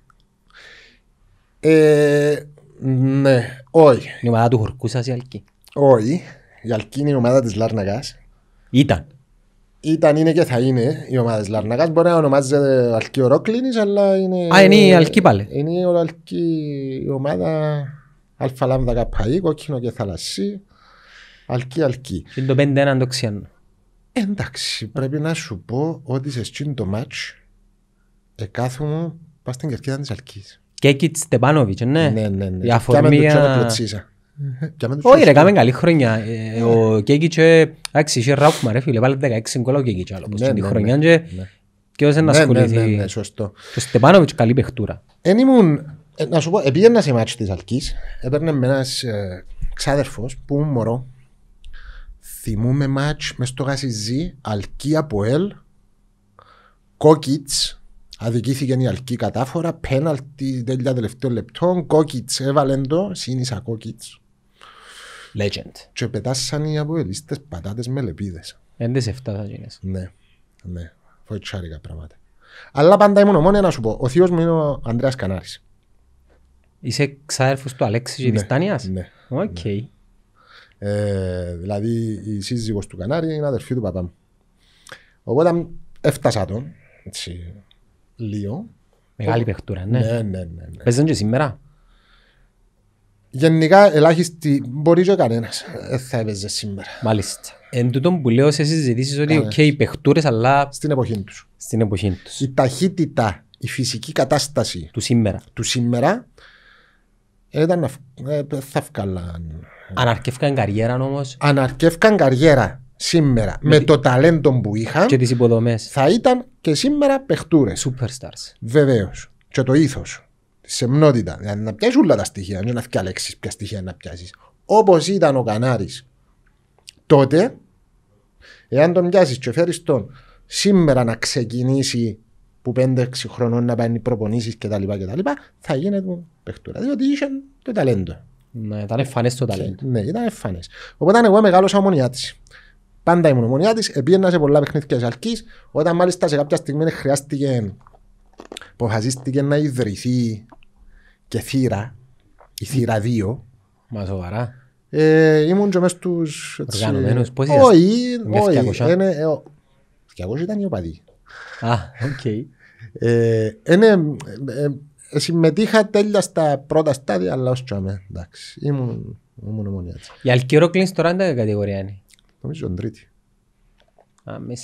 Ε, ναι, όχι. Η ομάδα του Χορκούς σας η Αλκή. Όχι. Η Αλκή είναι η ομάδα της Λάρναγκας. Ήταν ήταν, είναι και θα είναι η ομάδα της Λαρνακάς. Μπορεί να ονομάζεται Αλκή Ορόκλινης, αλλά είναι. Α, είναι η Αλκή πάλι. Είναι η Αλκή η ομάδα Αλφα Καπαή, κόκκινο και θαλασσί. Αλκή, αλκή. Είναι το 5-1 το ξένο. Ε, εντάξει, πρέπει να σου πω ότι σε σκήν το μάτς εκάθομαι πας στην κερκίδα της Αλκής. Και εκεί ναι. Ναι, ναι, ναι. Η αφορμία... Όχι ρε, κάμε καλή χρονιά. Ε, ο Κέκιτσε, άξι, είχε ράουφμα ρε φίλε, πάλι 16 κόλλα ο και άλλο. πως ναι, την ναι, χρονιά ναι, και και όσο να ασχοληθεί. Ναι, σωστό. ο Στεπάνοβιτς καλή παιχτούρα. Εν ήμουν, ε, να σου πω, πήγαινα σε μάτσο της Αλκής, έπαιρνε με ένας ε, ξάδερφος που μου μωρό. Θυμούμε μάτς μες στο Γασιζή, Αλκή από Ελ, Κόκιτς, Αδικήθηκε η αλκή κατάφορα, πέναλτι τέλεια τελευταίο λεπτό, κόκιτς έβαλε το, σύνησα κόκιτς. Legend. Και πετάσαν οι αποελίστες πατάτες με λεπίδες. Εν τις εφτάσα γίνες. Ναι, ναι. Φοητσάρικα πράγματα. Αλλά πάντα ήμουν μόνο να σου πω. Ο θείος μου είναι ο Ανδρέας Κανάρης. Είσαι ξάδερφος του Αλέξη και της ναι, Τάνιας. Ναι. Οκ. Ναι. Ε, δηλαδή η σύζυγος του Κανάρη είναι αδερφή του παπά μου. Οπότε έφτασα τον, έτσι, λίγο. Μεγάλη παιχτούρα, ναι. Ναι, ναι, ναι. ναι. Παίζαν και σήμερα. Γενικά ελάχιστη μπορεί και κανένα. Δεν θα έπαιζε σήμερα. Μάλιστα. Εν τούτο που λέω σε συζητήσεις ότι και okay, οι παιχτούρες, αλλά. Στην εποχή τους. Στην εποχή τους. Η ταχύτητα, η φυσική κατάσταση. Του σήμερα. Του σήμερα. Ε, ήταν, ε, θα βγάλαν. Αναρκεύκαν καριέρα όμως. Αναρκεύκαν καριέρα σήμερα με, με το ταλέντο που είχαν. Και τις υποδομές. Θα ήταν και σήμερα παιχτούρες. Superstars. Βεβαίως. Και το ήθος σεμνότητα. Δηλαδή να πιάσεις όλα τα στοιχεία, δεν να φτιάξει ποια στοιχεία να πιάσεις. Όπως ήταν ο Κανάρης τότε, εάν τον πιάσεις και φέρει τον σήμερα να ξεκινήσει που 5-6 χρονών να πάνε προπονήσει κτλ. κτλ. θα γίνεται παιχτούρα. Διότι είχε το ταλέντο. Ναι, ήταν εμφανές το ταλέντο. Ναι, ήταν εμφανές. Οπότε εγώ μεγάλωσα αμμονιάτη. Πάντα ήμουν ομονιάτης, επίερνα σε πολλά παιχνίδια της Αλκής. Όταν μάλιστα σε κάποια στιγμή χρειάστηκε αποφασίστηκε να ιδρυθεί και θύρα, η θύρα 2. Μα σοβαρά. Ε, ήμουν και μέσα στους... Οργανωμένους, πώς είδες, όχι, όχι, είναι... εγώ ήταν οι οπαδοί. Α, οκ. Είναι... Ε, ε, ε, συμμετείχα τέλεια στα πρώτα στάδια, αλλά ως τσάμε, εντάξει, ήμουν... Ήμουν μόνο έτσι. Η Αλκυροκλής τώρα είναι κατηγορία είναι. Νομίζω τρίτη. Α, μες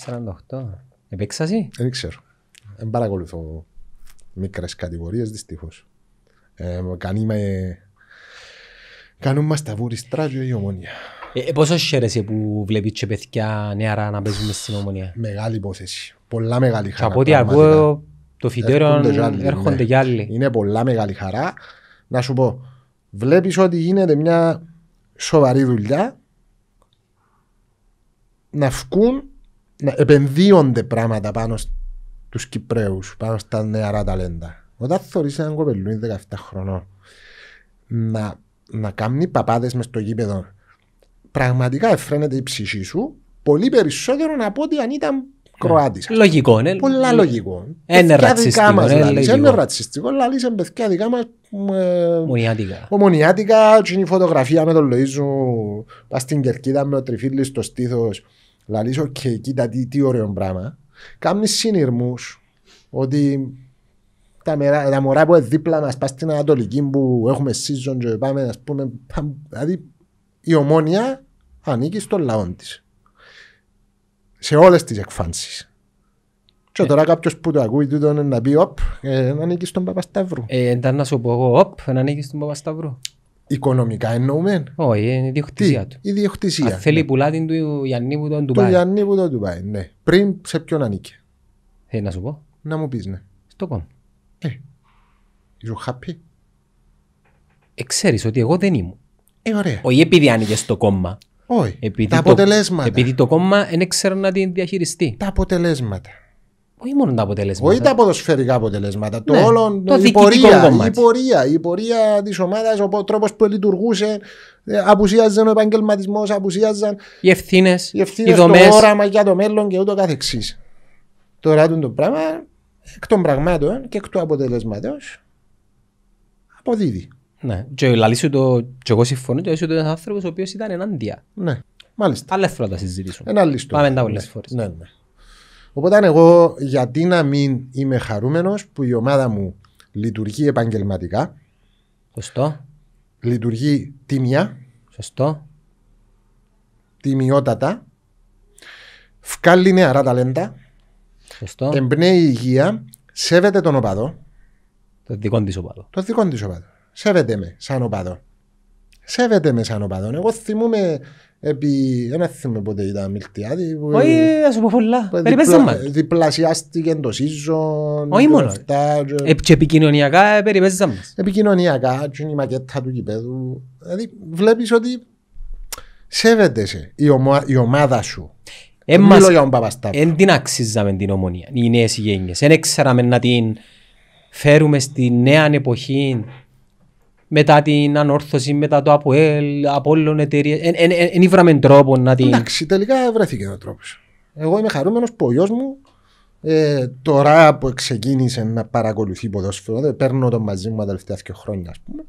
48. Επέξασαι. Δεν ξέρω. Δεν παρακολουθώ μικρές κατηγορίες δυστυχώς. Ε, Κάνει κάνουμε... Κάνουν μας τα βούρη η ομόνια. Ε, ε, πόσο χαίρεσαι που βλέπεις και παιδιά νεαρά να παίζουν στην ομόνια. Μεγάλη υπόθεση. Πολλά μεγάλη χαρά. Και από ό,τι ακούω το φυτέρο έρχονται κι ναι. άλλοι. Είναι πολλά μεγάλη χαρά. Να σου πω, βλέπεις ότι γίνεται μια σοβαρή δουλειά να βγουν, να επενδύονται πράγματα πάνω στους Κυπρέους, πάνω στα νεαρά ταλέντα. Όταν θεωρείς έναν κοπελούν 17 χρονών να, να κάνει παπάδες μες στο γήπεδο, πραγματικά εφραίνεται η ψυχή σου πολύ περισσότερο πω ότι αν ήταν ε, Κροάτης. Λογικό, ναι. Πολλά ε, λογικό. Είναι ρατσιστικό. Είναι ρατσιστικό, αλλά λύσαν παιδιά δικά μας Ομονιάτικα. Ομονιάτικα, είναι η φωτογραφία με τον Λοίζου, Πας στην Κερκίδα με ο Τριφίλης στο στήθος, λαλείς, οκ, κοίτα τι, τι ωραίο πράγμα. Κάμνεις συνειρμούς, ότι τα, μερά, τα μωρά που είναι δίπλα μας, πας στην Ανατολική που έχουμε season και πάμε, να πούμε, δηλαδή η ομόνια ανήκει στον λαό της. Σε όλες τις εκφάνσεις. Και ε. τώρα κάποιος που το ακούει τούτο είναι να πει «Οπ, ε, να ανήκει στον Παπασταύρου». Ε, ήταν να σου πω εγώ «Οπ, να ανήκει στον Παπασταύρου». Οικονομικά εννοούμε. Όχι, είναι η διοκτησία του. Η διοκτησία. Αν θέλει ναι. πουλά την του Γιάννη που τον του Του Γιάννη που τον του ναι. Πριν σε ποιον ανήκε. Ε, να σου πω. Να μου πεις, ναι. Στο κόμμα. Ε, happy. Ε, ξέρεις ότι εγώ δεν ήμουν. Ε, ωραία. Όχι επειδή άνοιγε το κόμμα. Όχι. Επειδή τα αποτελέσματα. Το, επειδή το κόμμα δεν ξέρω να την διαχειριστεί. Τα αποτελέσματα. Όχι μόνο τα αποτελέσματα. Όχι τα ποδοσφαιρικά αποτελέσματα. Ναι, το όλο το η, πορεία, η πορεία. Η πορεία της ομάδας, ο τρόπος που λειτουργούσε. Ε, απουσίαζαν ο επαγγελματισμός, απουσίαζαν. Οι ευθύνες. Οι ευθύνες. Το όραμα για το μέλλον και ούτω καθεξής. Τώρα το πράγμα εκ των πραγμάτων και εκ του αποτελεσματό αποδίδει. Ναι. Και λαλή και εγώ συμφωνώ, ότι ο ήταν ένας άνθρωπος ο οποίος ήταν ενάντια. Ναι, μάλιστα. Άλλες να συζητήσουμε. Ένα λίστο. Πάμε τα πολλές φορές. Ναι, ναι. Οπότε εγώ γιατί να μην είμαι χαρούμενος, που η ομάδα μου λειτουργεί επαγγελματικά. Σωστό. Λειτουργεί τίμια. Σωστό. Τιμιότατα. φκάλει νεαρά ταλέντα. Σωστό. Εμπνέει η υγεία, σέβεται τον οπαδό. Το δικό της οπαδό. Το δικό της οπαδό. Σέβεται με σαν οπαδό. Σέβεται με σαν οπαδό. Εγώ θυμούμαι επί... Δεν θυμούμαι πότε ήταν Μιλτιάδη. Όχι, ας πούμε πολλά. Διπλα... Διπλασιάστηκε το season. Όχι μόνο. Ε, και επικοινωνιακά ε, μας. Επικοινωνιακά, και η μακέτα του κηπέδου. Δηλαδή βλέπεις ότι σέβεται σε η, η ομάδα σου. Εν την αξίζαμε την ομονία, οι νέες γένειες. Δεν έξεραμε να την φέρουμε στη νέα εποχή μετά την ανόρθωση, μετά το ΑΠΟΕΛ, από όλων εταιρείες. Εν ήβραμε τρόπο να την... Εντάξει, τελικά βρέθηκε ο τρόπος. Εγώ είμαι χαρούμενος που ο γιος μου ε, τώρα που ξεκίνησε να παρακολουθεί ποδόσφαιρο, δεν παίρνω το μαζί μου τα τελευταία δύο χρόνια, ας πούμε.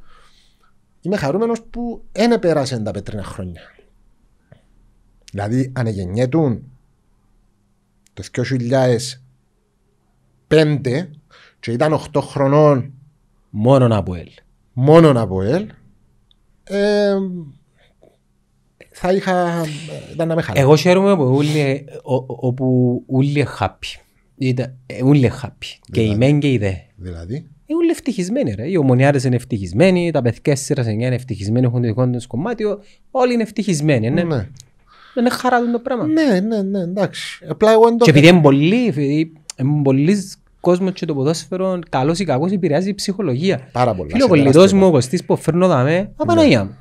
Είμαι χαρούμενος που δεν έπέρασε τα πετρινά χρόνια. Δηλαδή, ανεγεννιέτουν το 2005 και ήταν 8 χρονών μόνον από ελ. Μόνο από ελ. Ε, θα είχα... ήταν να με χάσει. Εγώ χαίρομαι που ούλοι, όπου ούλοι χάπι. Ούλοι Δηλαδή. Και οι δηλαδή? μεν και οι δε. Δηλαδή. Είναι όλοι ευτυχισμένοι. Ρε. Οι ομονιάρες είναι ευτυχισμένοι, τα παιδιά σειρά είναι ευτυχισμένοι, έχουν το δικό τους κομμάτι. Όλοι είναι ευτυχισμένοι. Ναι. ναι. Είναι χαρά το πράγμα. Ναι, ναι, ναι, εντάξει. Απλά εγώ και επειδή είναι πολύ, πολύ κόσμος και το ποδόσφαιρο, καλός ή κακός, επηρεάζει η ψυχολογία. Πάρα παρα πολύ Φίλο, ο πολιτό μου, ο Κωστής που φέρνω δαμέ, απαναγία μου.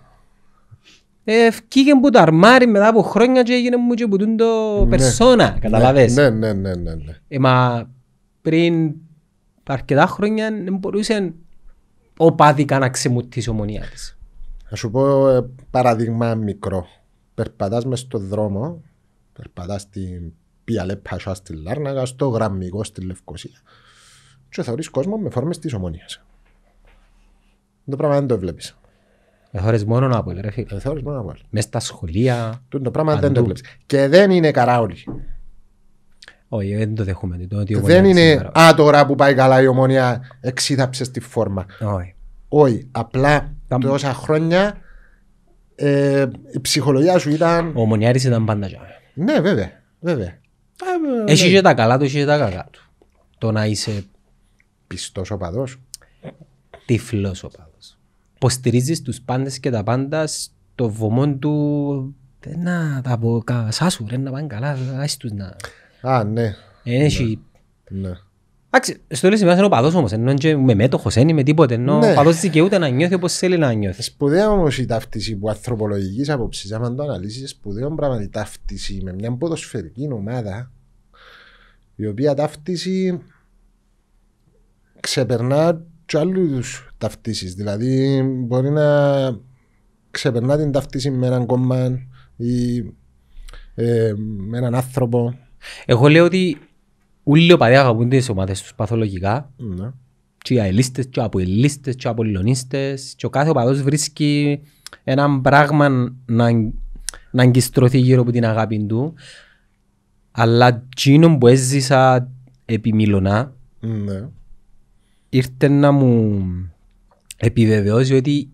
Ευκήγε που το αρμάρι μετά από χρόνια και έγινε μου και που ναι. περσόνα, ναι, καταλαβες. Ναι, ναι, ναι, ναι, ναι. Ε, μα πριν αρκετά χρόνια δεν μπορούσε ο πάδικα να ξεμουτίσει ομονία της. Θα σου πω ε, παραδείγμα μικρό περπατάς μες στον δρόμο, περπατάς στην Πιαλέ Πασά στη Λάρναγα, στο Γραμμικό στη Λευκοσία και θεωρείς κόσμο με φόρμες της ομόνιας. Το πράγμα δεν το βλέπεις. Ε, θεωρείς μόνο από ρε φίλε. Ε, θεωρείς μόνο πω. Μες στα σχολεία. Το πράγμα δεν το βλέπεις. Και δεν είναι όλοι. Όχι, δεν το δεχούμε. δεν είναι, α, τώρα που πάει καλά η ομόνια, εξίδαψες τη φόρμα. Όχι. Όχι, απλά τόσα χρόνια ε, η ψυχολογία σου ήταν... Ο Μονιάρης ήταν πάντα για Ναι, βέβαια. βέβαια. Ε, ε, έχει ναι. και τα καλά του, έχει και τα κακά του. Το να είσαι... Πιστός οπαδός. Τυφλός οπαδός. Υποστηρίζεις τους πάντες και τα πάντα στο βωμό του... Να τα πω, σάσου, ρε, να πάνε καλά, ας τους να... Α, ναι. Έχει... Ναι. ναι. Εντάξει, στο τέλο είναι ο παδός όμως. Ενώ και με μέτοχος, δεν είμαι τίποτε. Ενώ ναι. παδός δικαιούται να νιώθει όπως θέλει να νιώθει. Σπουδαία όμως η ταύτιση που ανθρωπολογικής άποψης, άμα το αναλύσεις, σπουδαία πράγμα η ταύτιση με μια ποδοσφαιρική ομάδα, η οποία ταύτιση ξεπερνά του άλλου ταυτίσει. Δηλαδή, μπορεί να ξεπερνά την ταυτίση με έναν κόμμα ή ε, με έναν άνθρωπο. Εγώ λέω ότι Ούλοι οπαδοί αγαπούν τις ομάδες τους παθολογικά. Ναι. Και οι αελίστες, και οι αποελίστες, και οι απολυλονίστες Και ο κάθε οπαδός βρίσκει ένα πράγμα να, να αγκιστρωθεί γύρω από την αγάπη του. Αλλά τσίνο που έζησα επιμιλωνά, ναι. ήρθε να μου επιβεβαιώσει ότι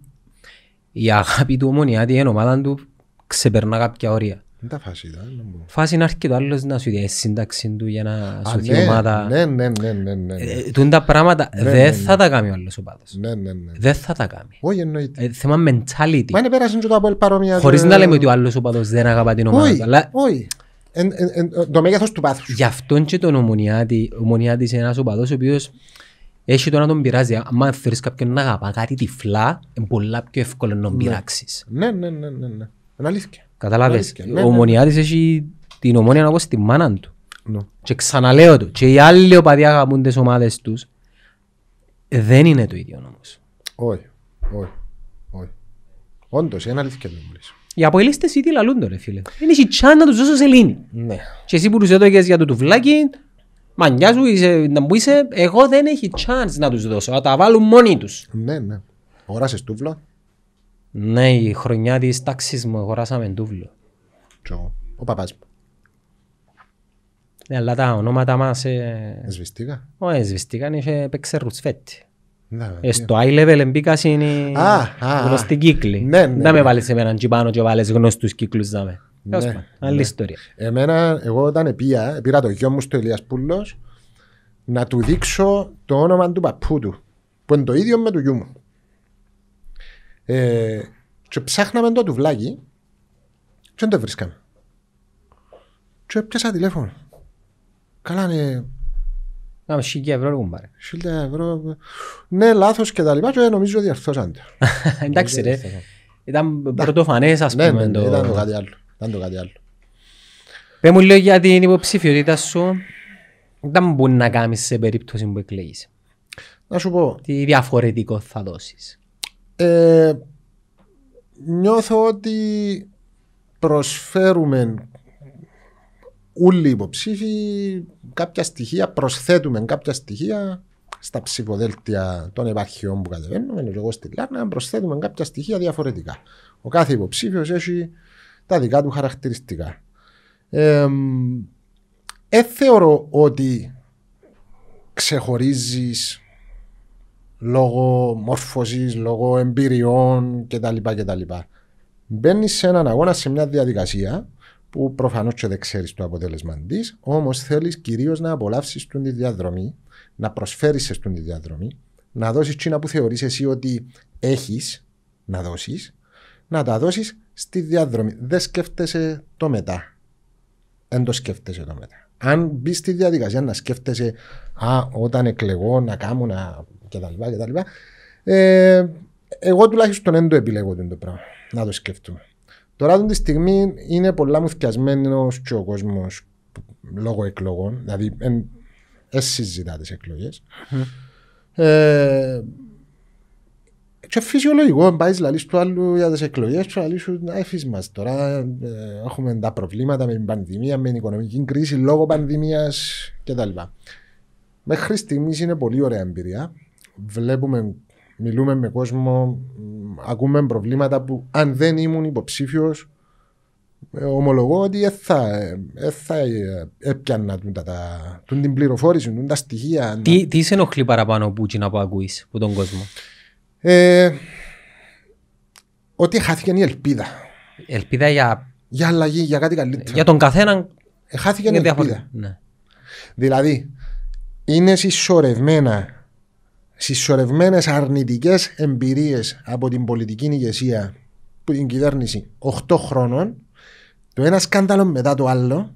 η αγάπη του ομονιάτη η ομάδα του ξεπερνά κάποια όρια. Δεν τα φάση ήταν. είναι αρκετό άλλος να σου διέσει σύνταξη του για να σου δει ναι, ομάδα. Ναι, ναι, ναι. ναι, ναι, ναι. Ε, Τούν τα πράγματα δεν θα τα κάνει ο άλλος Δεν θα τα κάνει. Ε, θέμα mentality. είναι Χωρίς να λέμε ότι ο άλλος δεν αγαπά την ομάδα. το μέγεθος του πάθους. Γι' και τον είναι έχει τον Καταλάβες, ναι, ναι. ο Μονιάτης έχει την ομόνια όπως στη μάνα του. Ναι. Και ξαναλέω το, και οι άλλοι οπαδοί αγαπούν τις ομάδες τους, δεν είναι το ίδιο όμως. Όχι, όχι, όχι. Όντως, είναι αλήθεια το μόλις. Οι αποελίστες ήδη λαλούν τώρα, φίλε. Δεν έχει τσάν να τους δώσω σελήνη. Ναι. Και εσύ που τους έδωκες για το τουβλάκι, μανιά σου, είσαι, να μου είσαι, εγώ δεν έχει chance να τους δώσω. Θα τα βάλουν μόνοι τους. Ναι, ναι. Ωράσες τούβλα, ναι, η χρονιά της τάξης μου αγοράσαμε τούβλο. Ο παπάς μου. Ναι, αλλά τα ονόματα μας... Ε... Εσβηστήκα. Όχι, εσβηστήκαν, είχε παίξε ναι, ε, Στο high level μπήκα στην γνωστή κύκλη. Δεν ναι, ναι, με βάλεις εμέναν και πάνω και κύκλου. γνωστούς κύκλους. Άλλη ιστορία. Εμένα, εγώ όταν πήρα, πήρα το γιο μου στο Ηλίας Πούλος να του δείξω το όνομα του παππού του. Που είναι το ίδιο με το γιού μου. Ε, και ψάχναμε το τουβλάκι και δεν το βρίσκαμε. Και έπιασα τηλέφωνο. Καλά είναι... Να με ευρώ έχουν πάρε. ευρώ... Ναι, λάθος και τα λοιπά και νομίζω ότι αρθώσαν το. Εντάξει ρε. Ναι, ήταν ναι, ναι. πρωτοφανές ας πούμε. Ναι, ναι, ήταν το κάτι άλλο. Ήταν το κάτι άλλο. Πες μου λέω για την υποψηφιότητα σου. Δεν μπορεί να κάνεις σε περίπτωση που εκλέγεις. Να σου πω. Τι διαφορετικό θα δώσεις. Ε, νιώθω ότι προσφέρουμε όλοι οι υποψήφοι κάποια στοιχεία, προσθέτουμε κάποια στοιχεία στα ψηφοδέλτια των επαρχιών που κατεβαίνουμε, και εγώ στη Λάρνα, προσθέτουμε κάποια στοιχεία διαφορετικά. Ο κάθε υποψήφιος έχει τα δικά του χαρακτηριστικά. Ε, ε θεωρώ ότι ξεχωρίζεις λόγω μόρφωσης, λόγω εμπειριών κτλ. κτλ. Μπαίνεις σε έναν αγώνα, σε μια διαδικασία που προφανώς και δεν ξέρεις το αποτέλεσμα της, όμως θέλεις κυρίως να απολαύσεις την διαδρομή, να προσφέρεις σε την διαδρομή, να δώσεις εκείνα που θεωρείς εσύ ότι έχεις να δώσεις, να τα δώσεις στη διαδρομή. Δεν σκέφτεσαι το μετά. Δεν το σκέφτεσαι το μετά. Αν μπεις στη διαδικασία να σκέφτεσαι, α, όταν εκλεγώ να κάνω να κτλ. κτλ. Ε, εγώ τουλάχιστον δεν το επιλέγω το πράγμα, να το σκεφτούμε. Τώρα τη στιγμή είναι πολλά μουθιασμένο και ο κόσμος λόγω εκλογών. Δηλαδή, δεν συζητά τις εκλογε Ε, και φυσιολογικό, αν πάει λαλή του άλλου για τις εκλογές, του άλλου σου αφήσει μας. Τώρα ε, έχουμε τα προβλήματα με την πανδημία, με την οικονομική κρίση λόγω πανδημίας κτλ. Μέχρι στιγμής είναι πολύ ωραία εμπειρία βλέπουμε, μιλούμε με κόσμο, ακούμε προβλήματα που αν δεν ήμουν υποψήφιος, ε, ομολογώ ότι ε, θα, ε, θα έπιανα την πληροφόρηση, τα στοιχεία. Τι, τι σε ενοχλεί παραπάνω που να που από τον κόσμο. ότι χάθηκε η ελπίδα. Ελπίδα για... Για αλλαγή, για κάτι καλύτερο. Για τον καθέναν. Χάθηκε η ελπίδα. Ναι. Δηλαδή, είναι συσσωρευμένα συσσωρευμένες αρνητικές εμπειρίες από την πολιτική ηγεσία, που την κυβέρνηση 8 χρόνων, το ένα σκάνδαλο μετά το άλλο.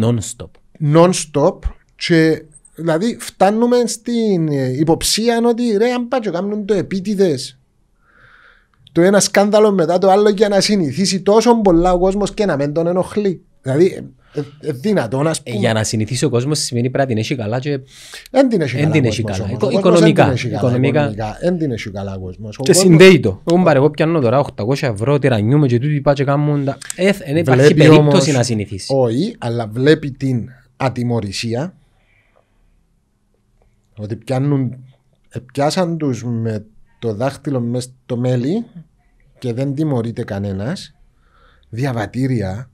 Non-stop. Non-stop. Και δηλαδή φτάνουμε στην υποψία ότι ρε, αν πάτσο κάνουν το επίτηδες το ένα σκάνδαλο μετά το άλλο για να συνηθίσει τόσο πολλά ο κόσμος και να μην τον ενοχλεί. Δηλαδή, ε, ε, δυνατό να ε, πούμε. Για να συνηθίσει ο κόσμος σημαίνει πρέπει να την έχει καλά. Και... Δεν την έχει καλά. Έχει καλά. Ο οικονομικά. οικονομικά. Δεν την έχει καλά ο κόσμος. Και συνδέει το. Εγώ παρεγώ πιάνω τώρα 800 ευρώ, τυρανιούμε και τούτοι πάτσε κάνουν. Δεν υπάρχει περίπτωση να συνηθίσει. Όχι, αλλά βλέπει την ατιμορρησία ότι πιάνουν, πιάσαν τους με το δάχτυλο μέσα στο μέλι και δεν τιμωρείται κανένας διαβατήρια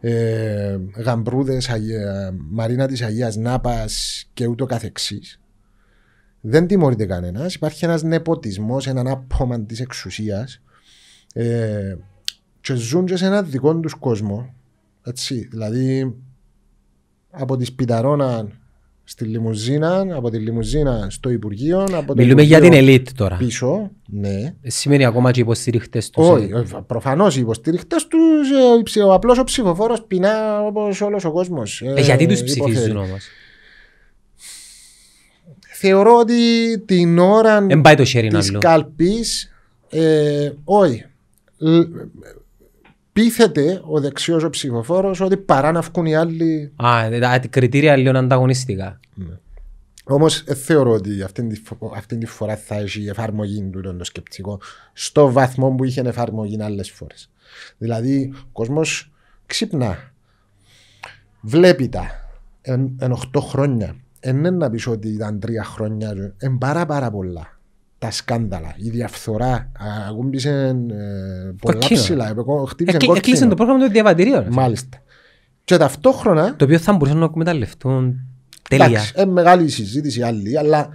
ε, γαμπρούδες, ε, μαρίνα της Αγίας Νάπας και ούτω καθεξής. Δεν τιμωρείται κανένας. Υπάρχει ένας νεποτισμός, έναν άπομα της εξουσίας. Ε, και ζουν και σε έναν δικό τους κόσμο. Έτσι, δηλαδή, από τη Σπιταρώνα στη λιμουζίνα, από τη λιμουζίνα στο Υπουργείο. Από το Μιλούμε Υπουργείο για την ελίτ τώρα. Πίσω, ναι. Ε, σημαίνει ακόμα και οι υποστηριχτές τους. Όχι, ε. προφανώς οι υποστηριχτές τους. Ε, ο απλός ο ψηφοφόρος πεινά όπως όλος ο κόσμος. γιατί τους ψηφίζουν όμως. Θεωρώ ότι την ώρα τη κάλπη. όχι πείθεται ο δεξιός ο ψηφοφόρος ότι παρά να βγουν οι άλλοι. Α, τα κριτήρια λίγο ανταγωνιστικά. Ναι. Όμως ε, θεωρώ ότι αυτή τη, φορά θα έχει εφαρμογή του το σκεπτικό στο βαθμό που είχε εφαρμογή άλλες φορές. Δηλαδή, ο κόσμος ξυπνά, βλέπει τα εν, 8 χρόνια. Εν να πεις ότι ήταν 3 χρόνια, εν πάρα πάρα πολλά τα σκάνδαλα, η διαφθορά. Ακούμπησε ε, πολλά κοκκίνο. ψηλά. Ε, χτύπησε ε, Έκλεισε το πρόγραμμα του διαβατηρίου. Μάλιστα. Και ταυτόχρονα. Το οποίο θα μπορούσαν να εκμεταλλευτούν. Τέλεια. ε, μεγάλη συζήτηση άλλη, αλλά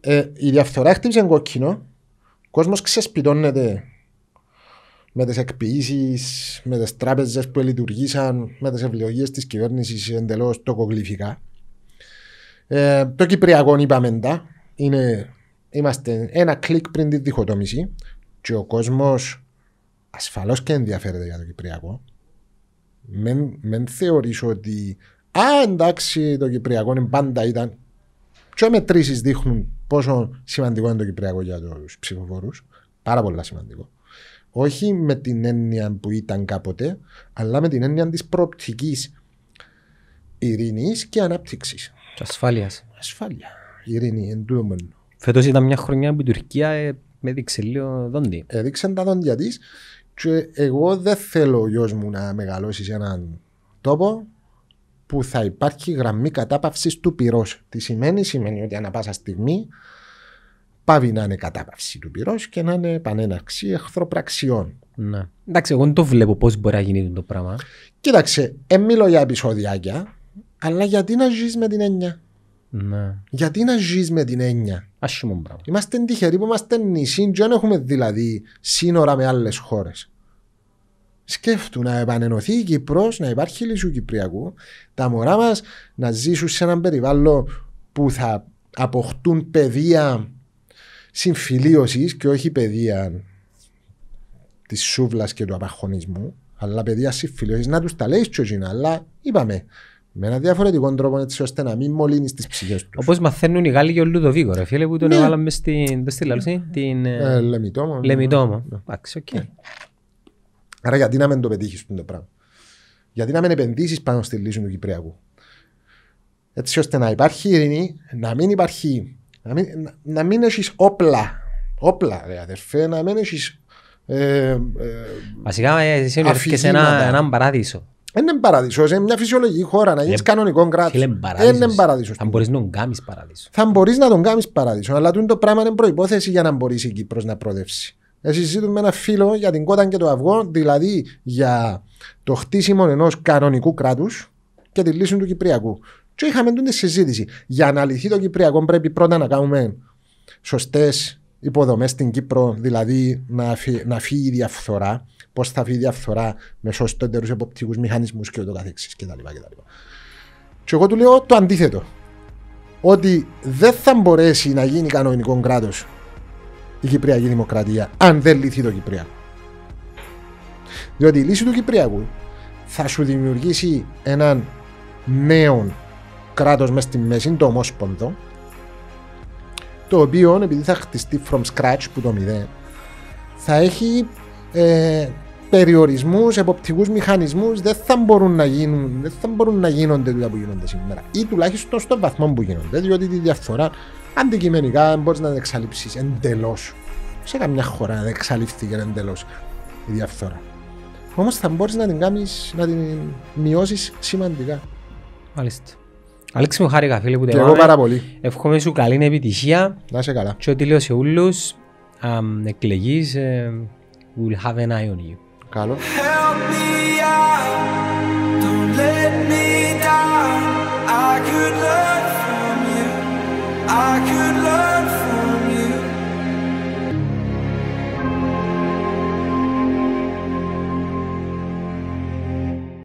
ε, η διαφθορά χτύπησε κόκκινο. Ο κόσμος ξεσπιτώνεται με τις εκποιήσεις, με τις τράπεζες που λειτουργήσαν, με τις ευλογίες της κυβέρνησης εντελώς τοκογλυφικά. Ε, το Κυπριακό είπαμε είναι είμαστε ένα κλικ πριν τη διχοτόμηση και ο κόσμος ασφαλώς και ενδιαφέρεται για το Κυπριακό. Μεν, μεν θεωρείς ότι α, εντάξει, το Κυπριακό είναι πάντα ήταν. Και μετρήσεις δείχνουν πόσο σημαντικό είναι το Κυπριακό για τους ψηφοφόρους. Πάρα πολύ σημαντικό. Όχι με την έννοια που ήταν κάποτε, αλλά με την έννοια της προοπτικής ειρήνης και ανάπτυξης. Ασφάλειας. Ασφάλεια. Ειρήνη, εντούμενο. Φέτος ήταν μια χρονιά που η Τουρκία ε, με έδειξε λίγο δόντι. Έδειξε τα δόντια της. Και εγώ δεν θέλω ο γιος μου να μεγαλώσει σε έναν τόπο που θα υπάρχει γραμμή κατάπαυσης του πυρός. Τι σημαίνει, σημαίνει ότι ανά πάσα στιγμή πάβει να είναι κατάπαυση του πυρός και να είναι επανέναρξη εχθροπραξιών. Ναι. Εντάξει, εγώ δεν το βλέπω πώς μπορεί να γίνει το πράγμα. Κοίταξε, εμίλω μιλώ για επεισοδιάκια, αλλά γιατί να ζεις με την έννοια. Ναι. Γιατί να ζεις με την έννοια. Είμαστε τυχεροί που είμαστε νησί, δεν έχουμε δηλαδή σύνορα με άλλες χώρες. Σκέφτου να επανενωθεί η Κύπρος, να υπάρχει λύση Κυπριακού, τα μωρά μας να ζήσουν σε έναν περιβάλλον που θα αποκτούν παιδεία συμφιλίωσης και όχι παιδεία της σούβλας και του απαχωνισμού αλλά παιδεία συμφιλίωσης. Να τους τα λέει τσοζίνα, αλλά είπαμε, με ένα διαφορετικό τρόπο έτσι ώστε να μην μολύνεις τις ψυχές τους. Όπως μαθαίνουν οι Γάλλοι και ο Λουδοβίγκο, ρε φίλε που τον ναι. έβαλαμε στην. Δεν λέω λαλούση, την. Ε, ε Λεμιτόμο. Ναι. Ναι. Εντάξει, οκ. Ναι. Άρα γιατί να μην το πετύχεις αυτό το πράγμα. Γιατί να μην επενδύσεις πάνω στη λύση του Κυπριακού. Έτσι ώστε να υπάρχει ειρήνη, να μην υπάρχει. Να μην, μην έχεις όπλα. Όπλα, ρε αδερφέ, να μην έχεις. Ε, ε, Βασικά, ε, εσύ ένα, έναν παράδεισο. Είναι παραδείσο, είναι μια φυσιολογική χώρα να γίνεις κανονικό κράτος. Είναι παραδείσος. Θα μπορείς να τον κάνεις παραδείσο. Θα μπορείς να τον κάνεις παραδείσο, αλλά το πράγμα είναι προπόθεση για να μπορείς η Κύπρος να προοδεύσει. Εσύ συζητούμε με ένα φίλο για την κόταν και το αυγό, δηλαδή για το χτίσιμο ενός κανονικού κράτους και τη λύση του Κυπριακού. Και είχαμε τότε συζήτηση. Για να λυθεί το Κυπριακό, πρέπει πρώτα να κάνουμε σωστές υποδομές στην Κύπρο, δηλαδή να φύγει η διαφθορά πώς θα βγει η διαφθορά με σωστότερου εποπτικούς μηχανισμούς και ούτω καθεξής κτλ. λοιπά Και εγώ του λέω το αντίθετο. Ότι δεν θα μπορέσει να γίνει κανονικό κράτος η Κυπριακή Δημοκρατία αν δεν λυθεί το Κυπριακό. Διότι η λύση του Κυπριακού θα σου δημιουργήσει έναν νέο κράτο μέσα στη μέση, το ομόσπονδο, το οποίο επειδή θα χτιστεί from scratch που το μηδέν, θα έχει ε, περιορισμούς, εποπτικούς μηχανισμούς δεν θα μπορούν να γίνουν, δεν θα μπορούν να γίνονται δουλειά που γίνονται σήμερα. Ή τουλάχιστον στον βαθμό που γίνονται, διότι τη διαφθορά αντικειμενικά δεν μπορείς να την εξαλείψεις εντελώς. Σε καμιά χώρα δεν εξαλείφθηκε εντελώς η διαφθορά. Όμως θα μπορείς να την κάνεις, να την μειώσεις σημαντικά. Μάλιστα. Αλέξη μου χάρηκα φίλε που Και εγώ πάρα πολύ. Εύχομαι σου καλή επιτυχία. Να είσαι καλά. Και ό,τι λέω σε όλους, εκλεγείς, ε, we'll have an eye on you. Carlos. Help me out, don't let me down. I could learn from you. I could